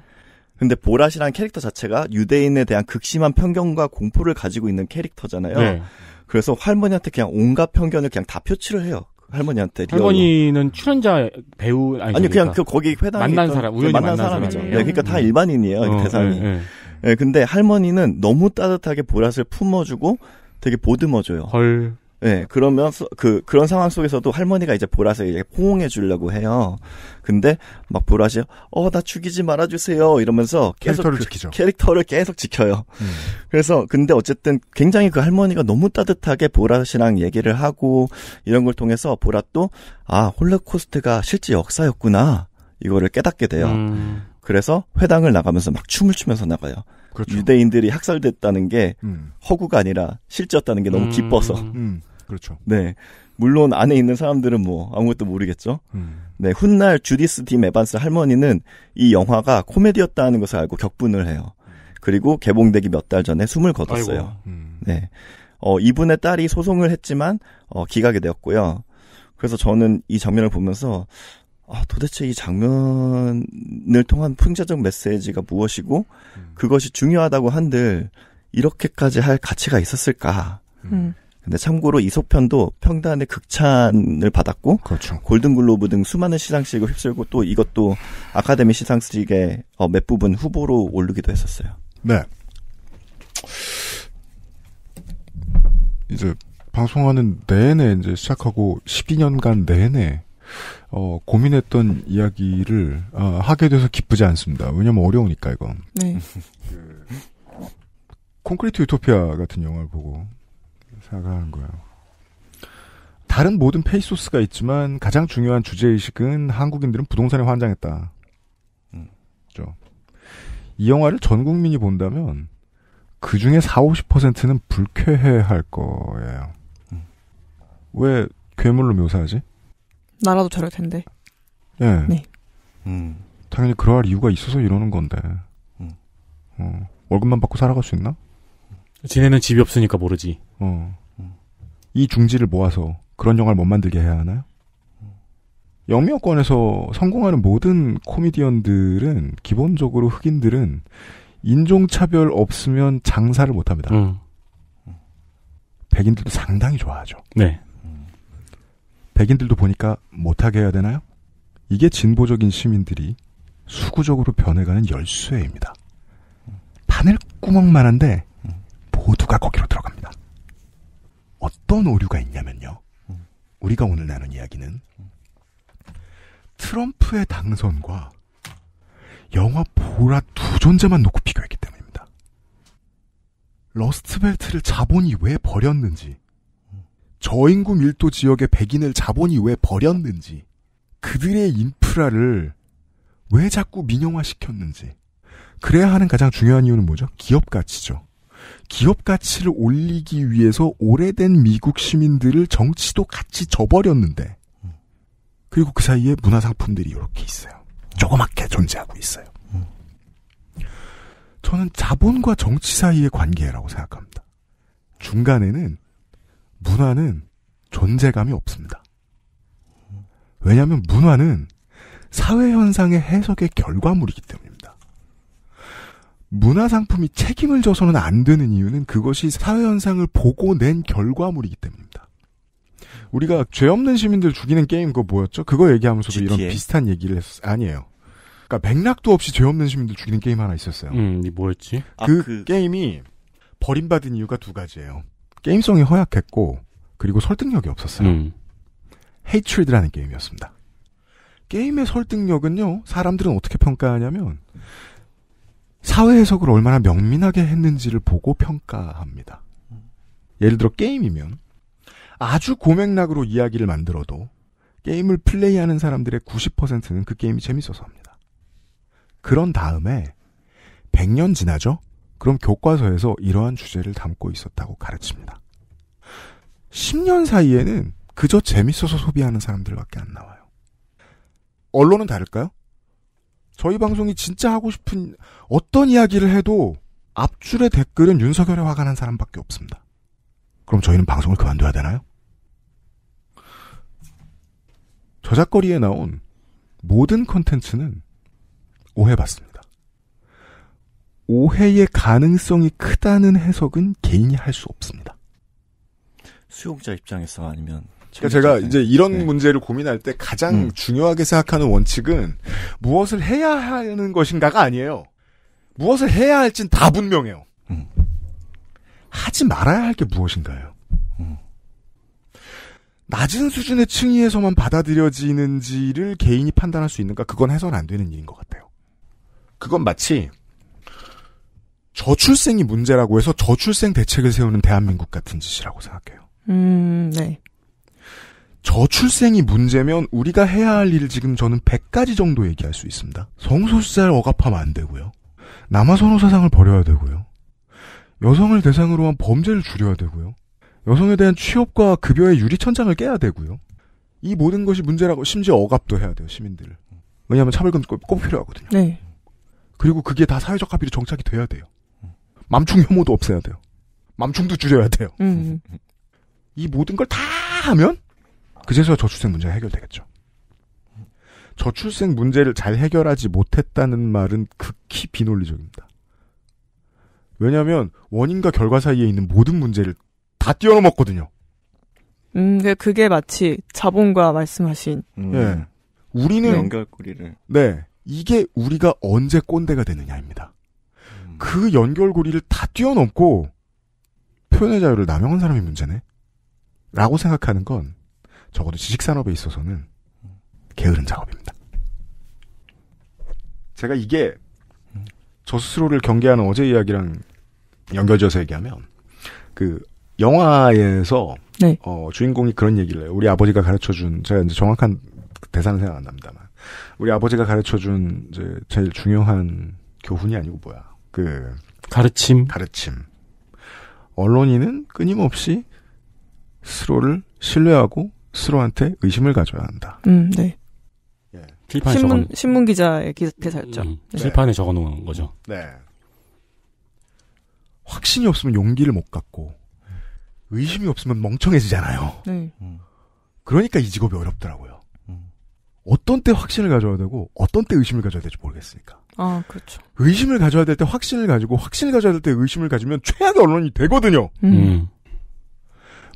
근데 보라시라는 캐릭터 자체가 유대인에 대한 극심한 편견과 공포를 가지고 있는 캐릭터잖아요. 네. 그래서 할머니한테 그냥 온갖 편견을 그냥 다 표출을 해요. 할머니한테 리얼로. 할머니는 출연자 배우 아니, 아니 그러니까. 그냥 그, 그 거기 회담 만난 사람 그 우연히 만난, 만난 사람이죠. 네, 그러니까 다 음. 일반인이에요 그 어, 대상이. 네, 네. 근데 할머니는 너무 따뜻하게 보랏을 품어주고 되게 보듬어줘요. 헐. 네, 그러면 그 그런 상황 속에서도 할머니가 이제 보라서 이제 포옹해 주려고 해요. 근데 막 보라시 어나 죽이지 말아 주세요 이러면서 계속 캐릭터를 그, 지키죠. 캐릭터를 계속 지켜요. 음. 그래서 근데 어쨌든 굉장히 그 할머니가 너무 따뜻하게 보라씨랑 얘기를 하고 이런 걸 통해서 보라 또아 홀로코스트가 실제 역사였구나 이거를 깨닫게 돼요. 음. 그래서 회당을 나가면서 막 춤을 추면서 나가요. 그렇죠. 유대인들이 학살됐다는 게 음. 허구가 아니라 실제였다는 게 너무 음, 기뻐서. 음, 그렇죠. 네. 물론 안에 있는 사람들은 뭐 아무것도 모르겠죠. 음. 네. 훗날 주디스 디 에반스 할머니는 이 영화가 코미디였다는 것을 알고 격분을 해요. 그리고 개봉되기 몇 달 전에 숨을 거뒀어요. 음. 네. 어, 이분의 딸이 소송을 했지만 어, 기각이 되었고요. 그래서 저는 이 장면을 보면서 아, 도대체 이 장면을 통한 풍자적 메시지가 무엇이고 음. 그것이 중요하다고 한들 이렇게까지 할 가치가 있었을까? 음. 음. 근데 참고로 이소편도 평단의 극찬을 받았고 그렇죠. 골든글로브 등 수많은 시상식을 휩쓸고 또 이것도 아카데미 시상식에 어, 몇 부분 후보로 오르기도 했었어요. 네. 이제 방송하는 내내 이제 시작하고 12년간 내내 어, 고민했던 이야기를 어, 하게 돼서 기쁘지 않습니다. 왜냐면 어려우니까 이건. 네. 그 콘크리트 유토피아 같은 영화를 보고 생각하는 거예요. 다른 모든 페이소스가 있지만 가장 중요한 주제 의식은 한국인들은 부동산에 환장했다. 그죠이 음. 영화를 전 국민이 본다면 그 중에 4, 0 50%는 불쾌해할 거예요. 음. 왜 괴물로 묘사하지? 나라도 저럴 텐데. 예. 네. 음. 당연히 그러할 이유가 있어서 이러는 건데. 음. 어. 월급만 받고 살아갈 수 있나? 지네는 집이 없으니까 모르지. 어. 이 중지를 모아서 그런 영화를 못 만들게 해야 하나요? 영미권에서 성공하는 모든 코미디언들은 기본적으로 흑인들은 인종차별 없으면 장사를 못합니다. 음. 백인들도 상당히 좋아하죠. 네. 백인들도 보니까 못하게 해야 되나요? 이게 진보적인 시민들이 수구적으로 변해가는 열쇠입니다. 바늘구멍만 한데 모두가 거기로 들어갑니다. 어떤 오류가 있냐면요. 우리가 오늘 나눈 이야기는 트럼프의 당선과 영화 보라 두 존재만 놓고 비교했기 때문입니다. 러스트벨트를 자본이 왜 버렸는지 저인구 밀도 지역의 백인을 자본이 왜 버렸는지, 그들의 인프라를 왜 자꾸 민영화시켰는지. 그래야 하는 가장 중요한 이유는 뭐죠? 기업 가치죠. 기업 가치를 올리기 위해서 오래된 미국 시민들을 정치도 같이 저버렸는데, 그리고 그 사이에 문화 상품들이 이렇게 있어요. 조그맣게 존재하고 있어요. 저는 자본과 정치 사이의 관계라고 생각합니다. 중간에는 문화는 존재감이 없습니다. 왜냐하면 문화는 사회 현상의 해석의 결과물이기 때문입니다. 문화 상품이 책임을 져서는 안 되는 이유는 그것이 사회 현상을 보고 낸 결과물이기 때문입니다. 우리가 죄 없는 시민들 죽이는 게임 그거 뭐였죠? 그거 얘기하면서도 GTA. 이런 비슷한 얘기를 했어요 아니에요. 그러니까 맥락도 없이 죄 없는 시민들 죽이는 게임 하나 있었어요. 음, 뭐였지? 그, 아, 그... 게임이 버림받은 이유가 두 가지예요. 게임성이 허약했고 그리고 설득력이 없었어요. 음. 헤이트리드라는 게임이었습니다. 게임의 설득력은요. 사람들은 어떻게 평가하냐면 사회 해석을 얼마나 명민하게 했는지를 보고 평가합니다. 예를 들어 게임이면 아주 고맥락으로 이야기를 만들어도 게임을 플레이하는 사람들의 90%는 그 게임이 재밌어서 합니다. 그런 다음에 100년 지나죠? 그럼 교과서에서 이러한 주제를 담고 있었다고 가르칩니다. 10년 사이에는 그저 재밌어서 소비하는 사람들밖에 안 나와요. 언론은 다를까요? 저희 방송이 진짜 하고 싶은 어떤 이야기를 해도 앞줄의 댓글은 윤석열에 화가 난 사람밖에 없습니다. 그럼 저희는 방송을 그만둬야 되나요? 저작거리에 나온 모든 컨텐츠는 오해받습니다. 오해의 가능성이 크다는 해석은 개인이 할 수 없습니다. 수용자 입장에서 아니면 그러니까 제가 이제 이런 네. 문제를 고민할 때 가장 음. 중요하게 생각하는 원칙은 무엇을 해야 하는 것인가가 아니에요. 무엇을 해야 할진 다 분명해요. 음. 하지 말아야 할 게 무엇인가요? 음. 낮은 수준의 층위에서만 받아들여지는지를 개인이 판단할 수 있는가? 그건 해서는 안 되는 일인 것 같아요. 그건 마치 저출생이 문제라고 해서 저출생 대책을 세우는 대한민국 같은 짓이라고 생각해요. 음, 네. 저출생이 문제면 우리가 해야 할 일을 지금 저는 100가지 정도 얘기할 수 있습니다. 성소수자를 억압하면 안 되고요. 남아선호 사상을 버려야 되고요. 여성을 대상으로 한 범죄를 줄여야 되고요. 여성에 대한 취업과 급여의 유리천장을 깨야 되고요. 이 모든 것이 문제라고 심지어 억압도 해야 돼요 시민들을. 왜냐하면 차별금 꼭 필요하거든요. 네. 그리고 그게 다 사회적 합의로 정착이 돼야 돼요. 맘충 혐오도 없애야 돼요. 맘충도 줄여야 돼요. 음. 이 모든 걸 다 하면 그제서야 저출생 문제가 해결되겠죠. 저출생 문제를 잘 해결하지 못했다는 말은 극히 비논리적입니다. 왜냐하면 원인과 결과 사이에 있는 모든 문제를 다 뛰어넘었거든요. 음, 그게 마치 자본과 말씀하신. 음. 네. 우리는 연결고리를. 네, 이게 우리가 언제 꼰대가 되느냐입니다. 그 연결고리를 다 뛰어넘고 표현의 자유를 남용한 사람이 문제네. 라고 생각하는 건 적어도 지식산업에 있어서는 게으른 작업입니다. 제가 이게 저 스스로를 경계하는 어제 이야기랑 연결지어서 얘기하면 그 영화에서 네. 어, 주인공이 그런 얘기를 해요. 우리 아버지가 가르쳐준 제가 이제 정확한 대사는 생각 안 납니다만 우리 아버지가 가르쳐준 이제 제일 중요한 교훈이 아니고 뭐야 그 가르침 가르침 언론인은 끊임없이 스스로를 신뢰하고 스스로한테 의심을 가져야 한다. 음, 네. 예. 실판 신문 적은 신문 기자의 기, 사였죠 음, 네. 실판에 적어놓은 거죠. 네. 확신이 없으면 용기를 못 갖고 의심이 없으면 멍청해지잖아요. 네. 음. 그러니까 이 직업이 어렵더라고요. 음. 어떤 때 확신을 가져야 되고 어떤 때 의심을 가져야 될지 모르겠으니까. 아, 그렇죠. 의심을 가져야 될 때 확신을 가지고 확신을 가져야 될 때 의심을 가지면 최악의 언론이 되거든요. 음. 음.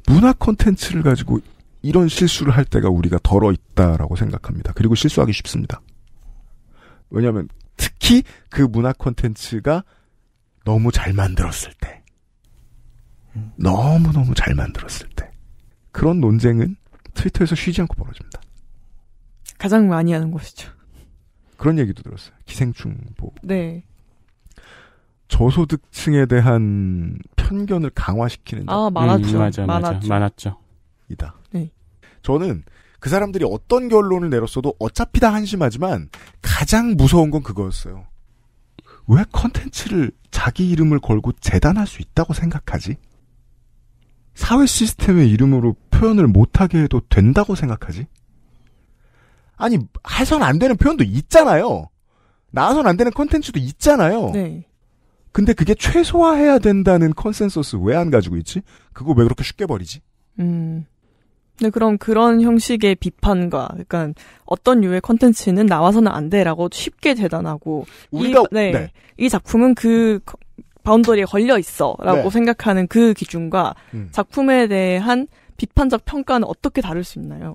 문화 콘텐츠를 가지고 이런 실수를 할 때가 우리가 덜어 있다라고 생각합니다. 그리고 실수하기 쉽습니다. 왜냐하면 특히 그 문화 콘텐츠가 너무 잘 만들었을 때, 너무 너무 잘 만들었을 때 그런 논쟁은 트위터에서 쉬지 않고 벌어집니다. 가장 많이 하는 것이죠. 그런 얘기도 들었어요. 기생충 보고. 네. 저소득층에 대한 편견을 강화시키는 아 많았죠. 음, 맞아, 많았죠. 많았죠. 이다. 네. 저는 그 사람들이 어떤 결론을 내렸어도 어차피 다 한심하지만 가장 무서운 건 그거였어요. 왜 컨텐츠를 자기 이름을 걸고 재단할 수 있다고 생각하지? 사회 시스템의 이름으로 표현을 못하게 해도 된다고 생각하지? 아니 해선 안 되는 표현도 있잖아요. 나선 안 되는 컨텐츠도 있잖아요. 네. 근데 그게 최소화해야 된다는 컨센서스 왜 안 가지고 있지? 그거 왜 그렇게 쉽게 버리지? 음. 네, 그럼 그런 형식의 비판과, 그러니까 어떤 유의 컨텐츠는 나와서는 안 돼라고 쉽게 대단하고, 우리가, 이, 네, 네. 이 작품은 그 바운더리에 걸려 있어라고 네. 생각하는 그 기준과 음. 작품에 대한 비판적 평가는 어떻게 다를 수 있나요?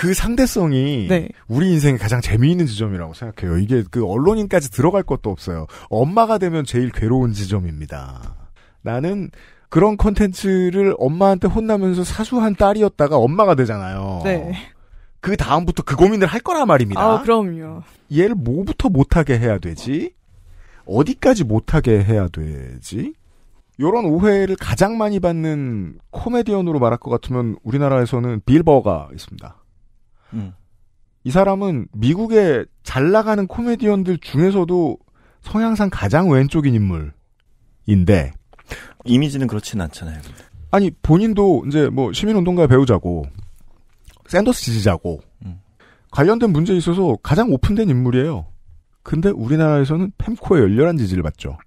그 상대성이 네. 우리 인생의 가장 재미있는 지점이라고 생각해요. 이게 그 언론인까지 들어갈 것도 없어요. 엄마가 되면 제일 괴로운 지점입니다. 나는 그런 컨텐츠를 엄마한테 혼나면서 사수한 딸이었다가 엄마가 되잖아요. 네. 그 다음부터 그 고민을 할 거란 말입니다. 아, 그럼요. 얘를 뭐부터 못하게 해야 되지? 어디까지 못하게 해야 되지? 요런 오해를 가장 많이 받는 코미디언으로 말할 것 같으면 우리나라에서는 빌버가 있습니다. 음. 이 사람은 미국의 잘 나가는 코미디언들 중에서도 성향상 가장 왼쪽인 인물인데 이미지는 그렇진 않잖아요. 아니 본인도 이제 뭐 시민운동가 배우자고 샌더스 지지자고 음. 관련된 문제에 있어서 가장 오픈된 인물이에요. 근데 우리나라에서는 펜코의 열렬한 지지를 받죠.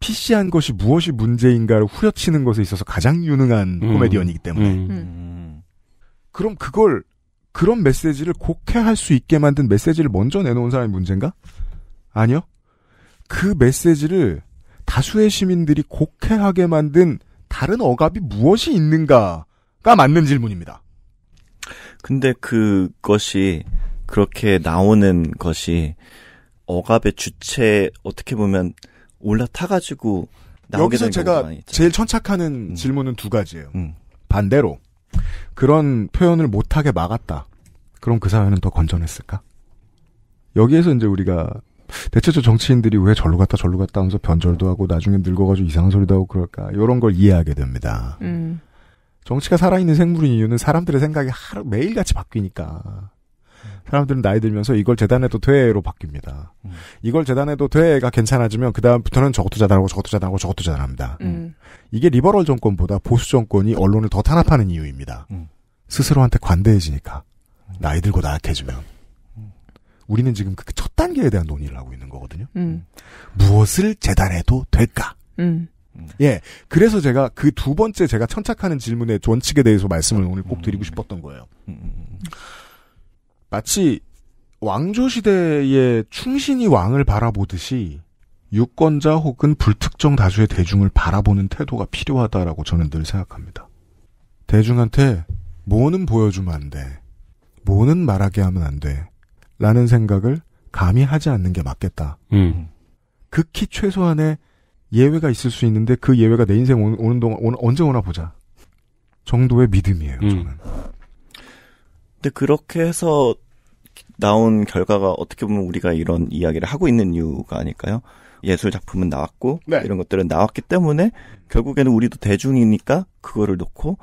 PC한 것이 무엇이 문제인가를 후려치는 것에 있어서 가장 유능한 음. 코미디언이기 때문에. 음. 음. 그럼 그걸 그런 메시지를 곡해할 수 있게 만든 메시지를 먼저 내놓은 사람이 문제인가? 아니요. 그 메시지를 다수의 시민들이 곡해하게 만든 다른 억압이 무엇이 있는가가 맞는 질문입니다. 근데 그것이 그렇게 나오는 것이 억압의 주체 어떻게 보면 올라타가지고 나오게 여기서 제가 제일 천착하는 음. 질문은 두 가지예요. 음. 반대로 그런 표현을 못하게 막았다. 그럼 그 사회는 더 건전했을까? 여기에서 이제 우리가 대체 저 정치인들이 왜 절로 갔다 절로 갔다 하면서 변절도 하고 나중에 늙어가지고 이상한 소리도 하고 그럴까? 이런 걸 이해하게 됩니다. 음. 정치가 살아있는 생물인 이유는 사람들의 생각이 하루 매일같이 바뀌니까. 사람들은 나이 들면서 이걸 재단해도 돼로 바뀝니다. 음. 이걸 재단해도 돼가 괜찮아지면 그 다음부터는 저것도 재단하고 저것도 재단하고 저것도 재단합니다. 음. 음. 이게 리버럴 정권보다 보수 정권이 언론을 더 탄압하는 이유입니다. 음. 스스로한테 관대해지니까 나이 들고 나약해지면 우리는 지금 그 첫 단계에 대한 논의를 하고 있는 거거든요. 음. 무엇을 재단해도 될까? 음. 예. 그래서 제가 그 두 번째 제가 천착하는 질문의 원칙에 대해서 말씀을 오늘 꼭 드리고 싶었던 거예요. 마치 왕조 시대의 충신이 왕을 바라보듯이 유권자 혹은 불특정 다수의 대중을 바라보는 태도가 필요하다라고 저는 늘 생각합니다. 대중한테 뭐는 보여주면 안 돼. 뭐는 말하게 하면 안 돼. 라는 생각을 감히 하지 않는 게 맞겠다. 음. 극히 최소한의 예외가 있을 수 있는데 그 예외가 내 인생 오는, 동안 언제 오나 보자. 정도의 믿음이에요, 음. 저는. 근데 그렇게 해서 나온 결과가 어떻게 보면 우리가 이런 이야기를 하고 있는 이유가 아닐까요? 예술 작품은 나왔고 네. 이런 것들은 나왔기 때문에 결국에는 우리도 대중이니까 그거를 놓고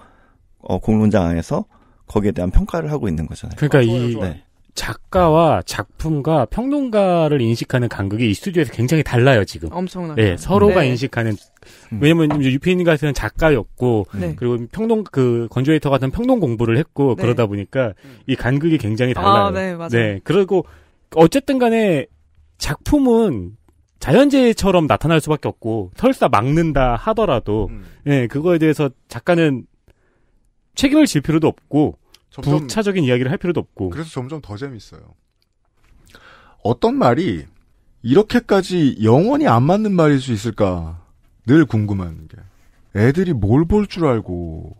어, 공론장 안에서 거기에 대한 평가를 하고 있는 거잖아요. 그러니까 어, 이 네. 작가와 작품과 평론가를 인식하는 간극이 이 스튜디오에서 굉장히 달라요 지금. 엄청나 네, 예, 서로가 네. 인식하는 음. 왜냐면 이제 유피인 같은 작가였고 네. 그리고 평동 그 건조에이터 같은 평동 공부를 했고 네. 그러다 보니까 이 간극이 굉장히 아, 달라요. 아, 네, 맞아요. 네. 그리고 어쨌든 간에 작품은 자연재해처럼 나타날 수밖에 없고 설사 막는다 하더라도 음. 예 그거에 대해서 작가는 책임을 질 필요도 없고 점점, 부차적인 이야기를 할 필요도 없고 그래서 점점 더 재밌어요. 어떤 말이 이렇게까지 영원히 안 맞는 말일 수 있을까 늘 궁금한 게 애들이 뭘 볼 줄 알고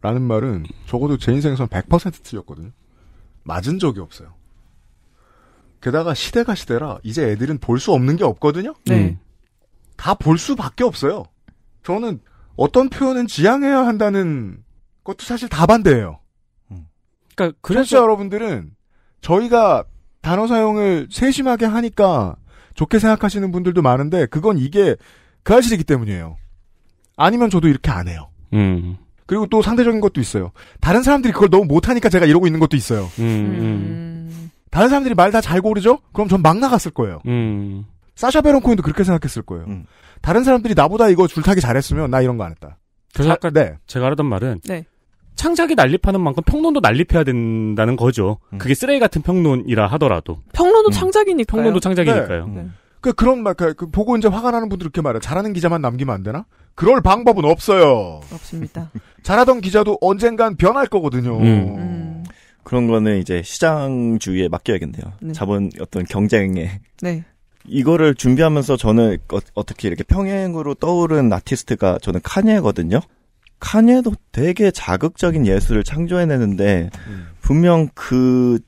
라는 말은 적어도 제 인생에선 100% 틀렸거든요. 맞은 적이 없어요. 게다가 시대가 시대라 이제 애들은 볼 수 없는 게 없거든요. 네. 음. 다볼 수밖에 없어요. 저는 어떤 표현은 지양해야 한다는 것도 사실 다 반대예요. 음. 그러니까 그래서 여러분들은 저희가 단어 사용을 세심하게 하니까 좋게 생각하시는 분들도 많은데 그건 이게 그 사실이기 때문이에요. 아니면 저도 이렇게 안 해요. 음. 그리고 또 상대적인 것도 있어요. 다른 사람들이 그걸 너무 못하니까 제가 이러고 있는 것도 있어요. 음. 음. 음. 다른 사람들이 말 다 잘 고르죠? 그럼 전 막 나갔을 거예요. 음. 사샤 베론 코인도 그렇게 생각했을 거예요. 음. 다른 사람들이 나보다 이거 줄타기 잘했으면 나 이런 거 안 했다. 그래서 자, 아까 네. 제가 하던 말은 네. 창작이 난립하는 만큼 평론도 난립해야 된다는 거죠. 음. 그게 쓰레기 같은 평론이라 하더라도. 평론도 음. 창작이니까. 평론도 창작이니까요. 네. 네. 그 그런 말, 그, 그 보고 이제 화가 나는 분들 이렇게 말해요. 잘하는 기자만 남기면 안 되나? 그럴 방법은 없어요. 없습니다. *laughs* 잘하던 기자도 언젠간 변할 거거든요. 음. 음. 그런 거는 이제 시장주의에 맡겨야겠네요. 네. 자본 어떤 경쟁에. 네. 이거를 준비하면서 저는 어, 떻게 이렇게 평행으로 떠오른 아티스트가 저는 카니에거든요. 카니에도 되게 자극적인 예술을 창조해내는데 음. 분명 그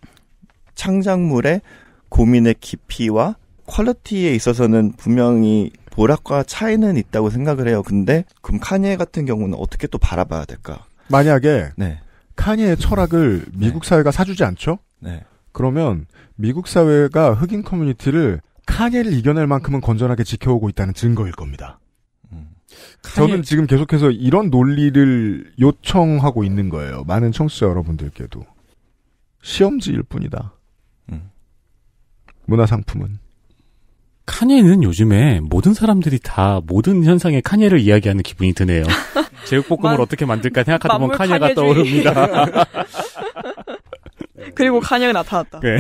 창작물의 고민의 깊이와 퀄리티에 있어서는 분명히 보락과 차이는 있다고 생각을 해요. 근데 그럼 카니에 같은 경우는 어떻게 또 바라봐야 될까? 만약에 네. 카니의 철학을 네. 미국 네. 사회가 사주지 않죠? 네. 그러면 미국 사회가 흑인 커뮤니티를 카니를 이겨낼 만큼은 건전하게 지켜오고 있다는 증거일 겁니다. 음. 카니... 저는 지금 계속해서 이런 논리를 요청하고 있는 거예요. 많은 청취자 여러분들께도. 시험지일 뿐이다. 음. 문화상품은. 카니에는 요즘에 모든 사람들이 다 모든 현상의 카니에를 이야기하는 기분이 드네요. *laughs* 제육볶음을 어떻게 만들까 생각하다 보면 카니에가 떠오릅니다. *laughs* 그리고 카니가 나타났다. 네.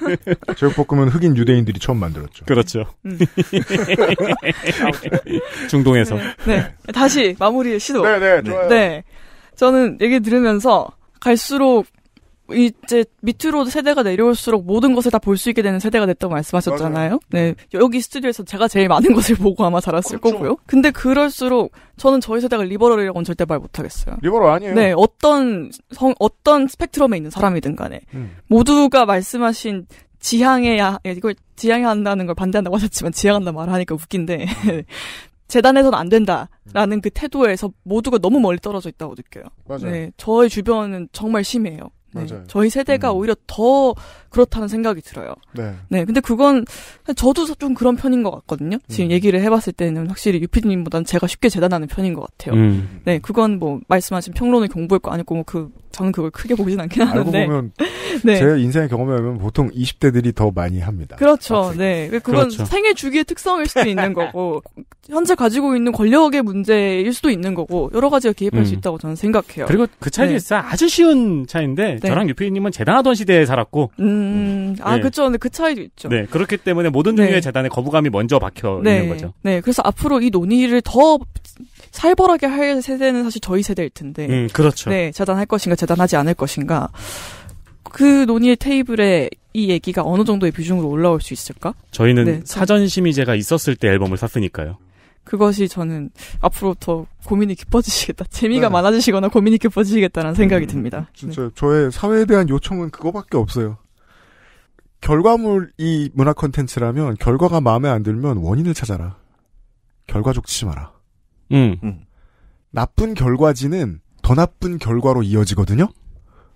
*laughs* 제육볶음은 흑인 유대인들이 처음 만들었죠. 그렇죠. 음. 중동에서. 네. 네. 다시 마무리 시도. 네네, 좋 네. 저는 얘기 들으면서 갈수록 이제 밑으로 세대가 내려올수록 모든 것을 다 볼 수 있게 되는 세대가 됐다고 말씀하셨잖아요. 맞아요. 네. 여기 스튜디오에서 제가 제일 많은 것을 *laughs* 보고 아마 자랐을 그렇죠. 거고요. 근데 그럴수록 저는 저희 세대가 리버럴이라고는 절대 말 못하겠어요. 리버럴 아니에요. 네. 어떤 성, 어떤 스펙트럼에 있는 사람이든 간에. 음. 모두가 말씀하신 지향해야, 예, 이걸 지향해야 한다는 걸 반대한다고 하셨지만 지향한다 말을 하니까 웃긴데. *laughs* 재단에서는안 된다라는 그 태도에서 모두가 너무 멀리 떨어져 있다고 느껴요. 맞아요. 네, 저의 주변은 정말 심해요. 네. 맞아요. 저희 세대가 음. 오히려 더 그렇다는 생각이 들어요. 네. 네. 근데 그건 저도 좀 그런 편인 것 같거든요. 지금 음. 얘기를 해봤을 때는 확실히 유피디님보다는 제가 쉽게 재단하는 편인 것 같아요. 음. 네. 그건 뭐 말씀하신 평론을 공부할 거 아니고 뭐 그 저는 그걸 크게 보진 않긴 하는데. 알고 보면 *laughs* 네. 제 인생의 경험에 보면 보통 20대들이 더 많이 합니다. 그렇죠. 같은. 네. 그 그건 그렇죠. 생애 주기의 특성일 수도 있는 거고 *laughs* 현재 가지고 있는 권력의 문제일 수도 있는 거고 여러 가지가 개입할 음. 수 있다고 저는 생각해요. 그리고 그 차이가 네. 있어 아주 쉬운 차인데 네. 저랑 유피디님은 재단하던 시대에 살았고. 음. 음, 음, 아, 네. 그쵸. 근데 그 차이도 있죠. 네. 그렇기 때문에 모든 종류의 네. 재단에 거부감이 먼저 박혀 네. 있는 거죠. 네. 그래서 앞으로 이 논의를 더 살벌하게 할 세대는 사실 저희 세대일 텐데. 음, 그렇죠. 네. 재단할 것인가, 재단하지 않을 것인가. 그 논의의 테이블에 이 얘기가 어느 정도의 비중으로 올라올 수 있을까? 저희는 네, 사전 심의제가 있었을 때 앨범을 샀으니까요. 그것이 저는 앞으로 더 고민이 깊어지시겠다. *laughs* 재미가 네. 많아지시거나 고민이 깊어지시겠다는 생각이 음, 듭니다. 진짜 네. 저의 사회에 대한 요청은 그거밖에 없어요. 결과물이 문화 컨텐츠라면 결과가 마음에 안 들면 원인을 찾아라. 결과 족치지 마라. 음. 음. 나쁜 결과지는 더 나쁜 결과로 이어지거든요.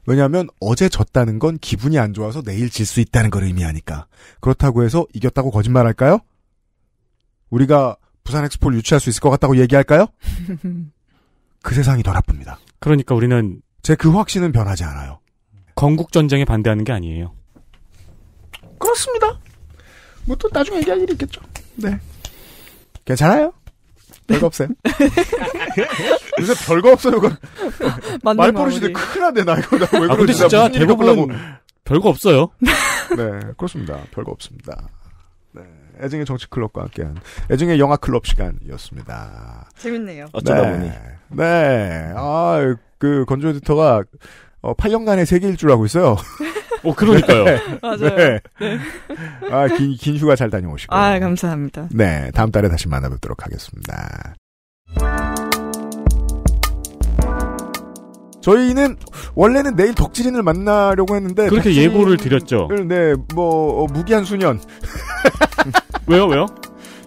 왜냐하면 어제 졌다는 건 기분이 안 좋아서 내일 질 수 있다는 걸 의미하니까. 그렇다고 해서 이겼다고 거짓말할까요? 우리가 부산 엑스포를 유치할 수 있을 것 같다고 얘기할까요? *laughs* 그 세상이 더 나쁩니다. 그러니까 우리는 제 그 확신은 변하지 않아요. 건국 전쟁에 반대하는 게 아니에요. 그렇습니다. 뭐 또 나중에 얘기할 일이 있겠죠. 네. 괜찮아요. 네. 별거 없어요. *laughs* 요새 별거 없어요가 *laughs* 말버릇인데 큰일 났네 나 이거 나왜 아, 그러지? 진짜 대부분 별거 없어요. *laughs* 네 그렇습니다. 별거 없습니다. 네, 애증의 정치 클럽과 함께한 애증의 영화 클럽 시간이었습니다. 재밌네요. 어쩌다 네, 보니. 네. 아그 건조 에디터가 8년간의 어, 세계일주를 고 있어요. 어, 그러니까요. 네. *laughs* 맞아요. 네. 네. 아, 긴, 긴 휴가 잘 다녀오시고. 아, 감사합니다. 네, 다음 달에 다시 만나뵙도록 하겠습니다. 저희는 원래는 내일 덕질인을 만나려고 했는데 그렇게 덕질... 예고를 드렸죠. 네, 뭐 어, 무기한 수년. *laughs* 왜요, 왜요?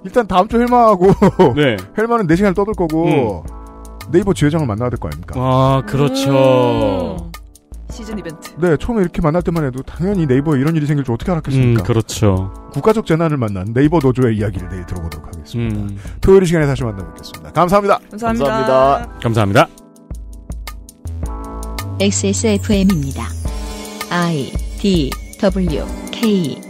일단 다음 주 헬마하고 *laughs* 네. 헬마는 4시간 떠들 거고 음. 네이버 주회장을 만나야 될 거 아닙니까? 아, 그렇죠. 음. 시즌 이벤트. 네, 처음에 이렇게 만날 때만 해도 당연히 네이버에 이런 일이 생길 줄 어떻게 알았겠습니까? 음, 그렇죠. 국가적 재난을 만난 네이버 노조의 이야기를 내일 들어보도록 하겠습니다. 음. 토요일 시간에 다시 만나뵙겠습니다. 감사합니다. 감사합니다. 감사합니다. 감사합니다. XSFM입니다. I D W K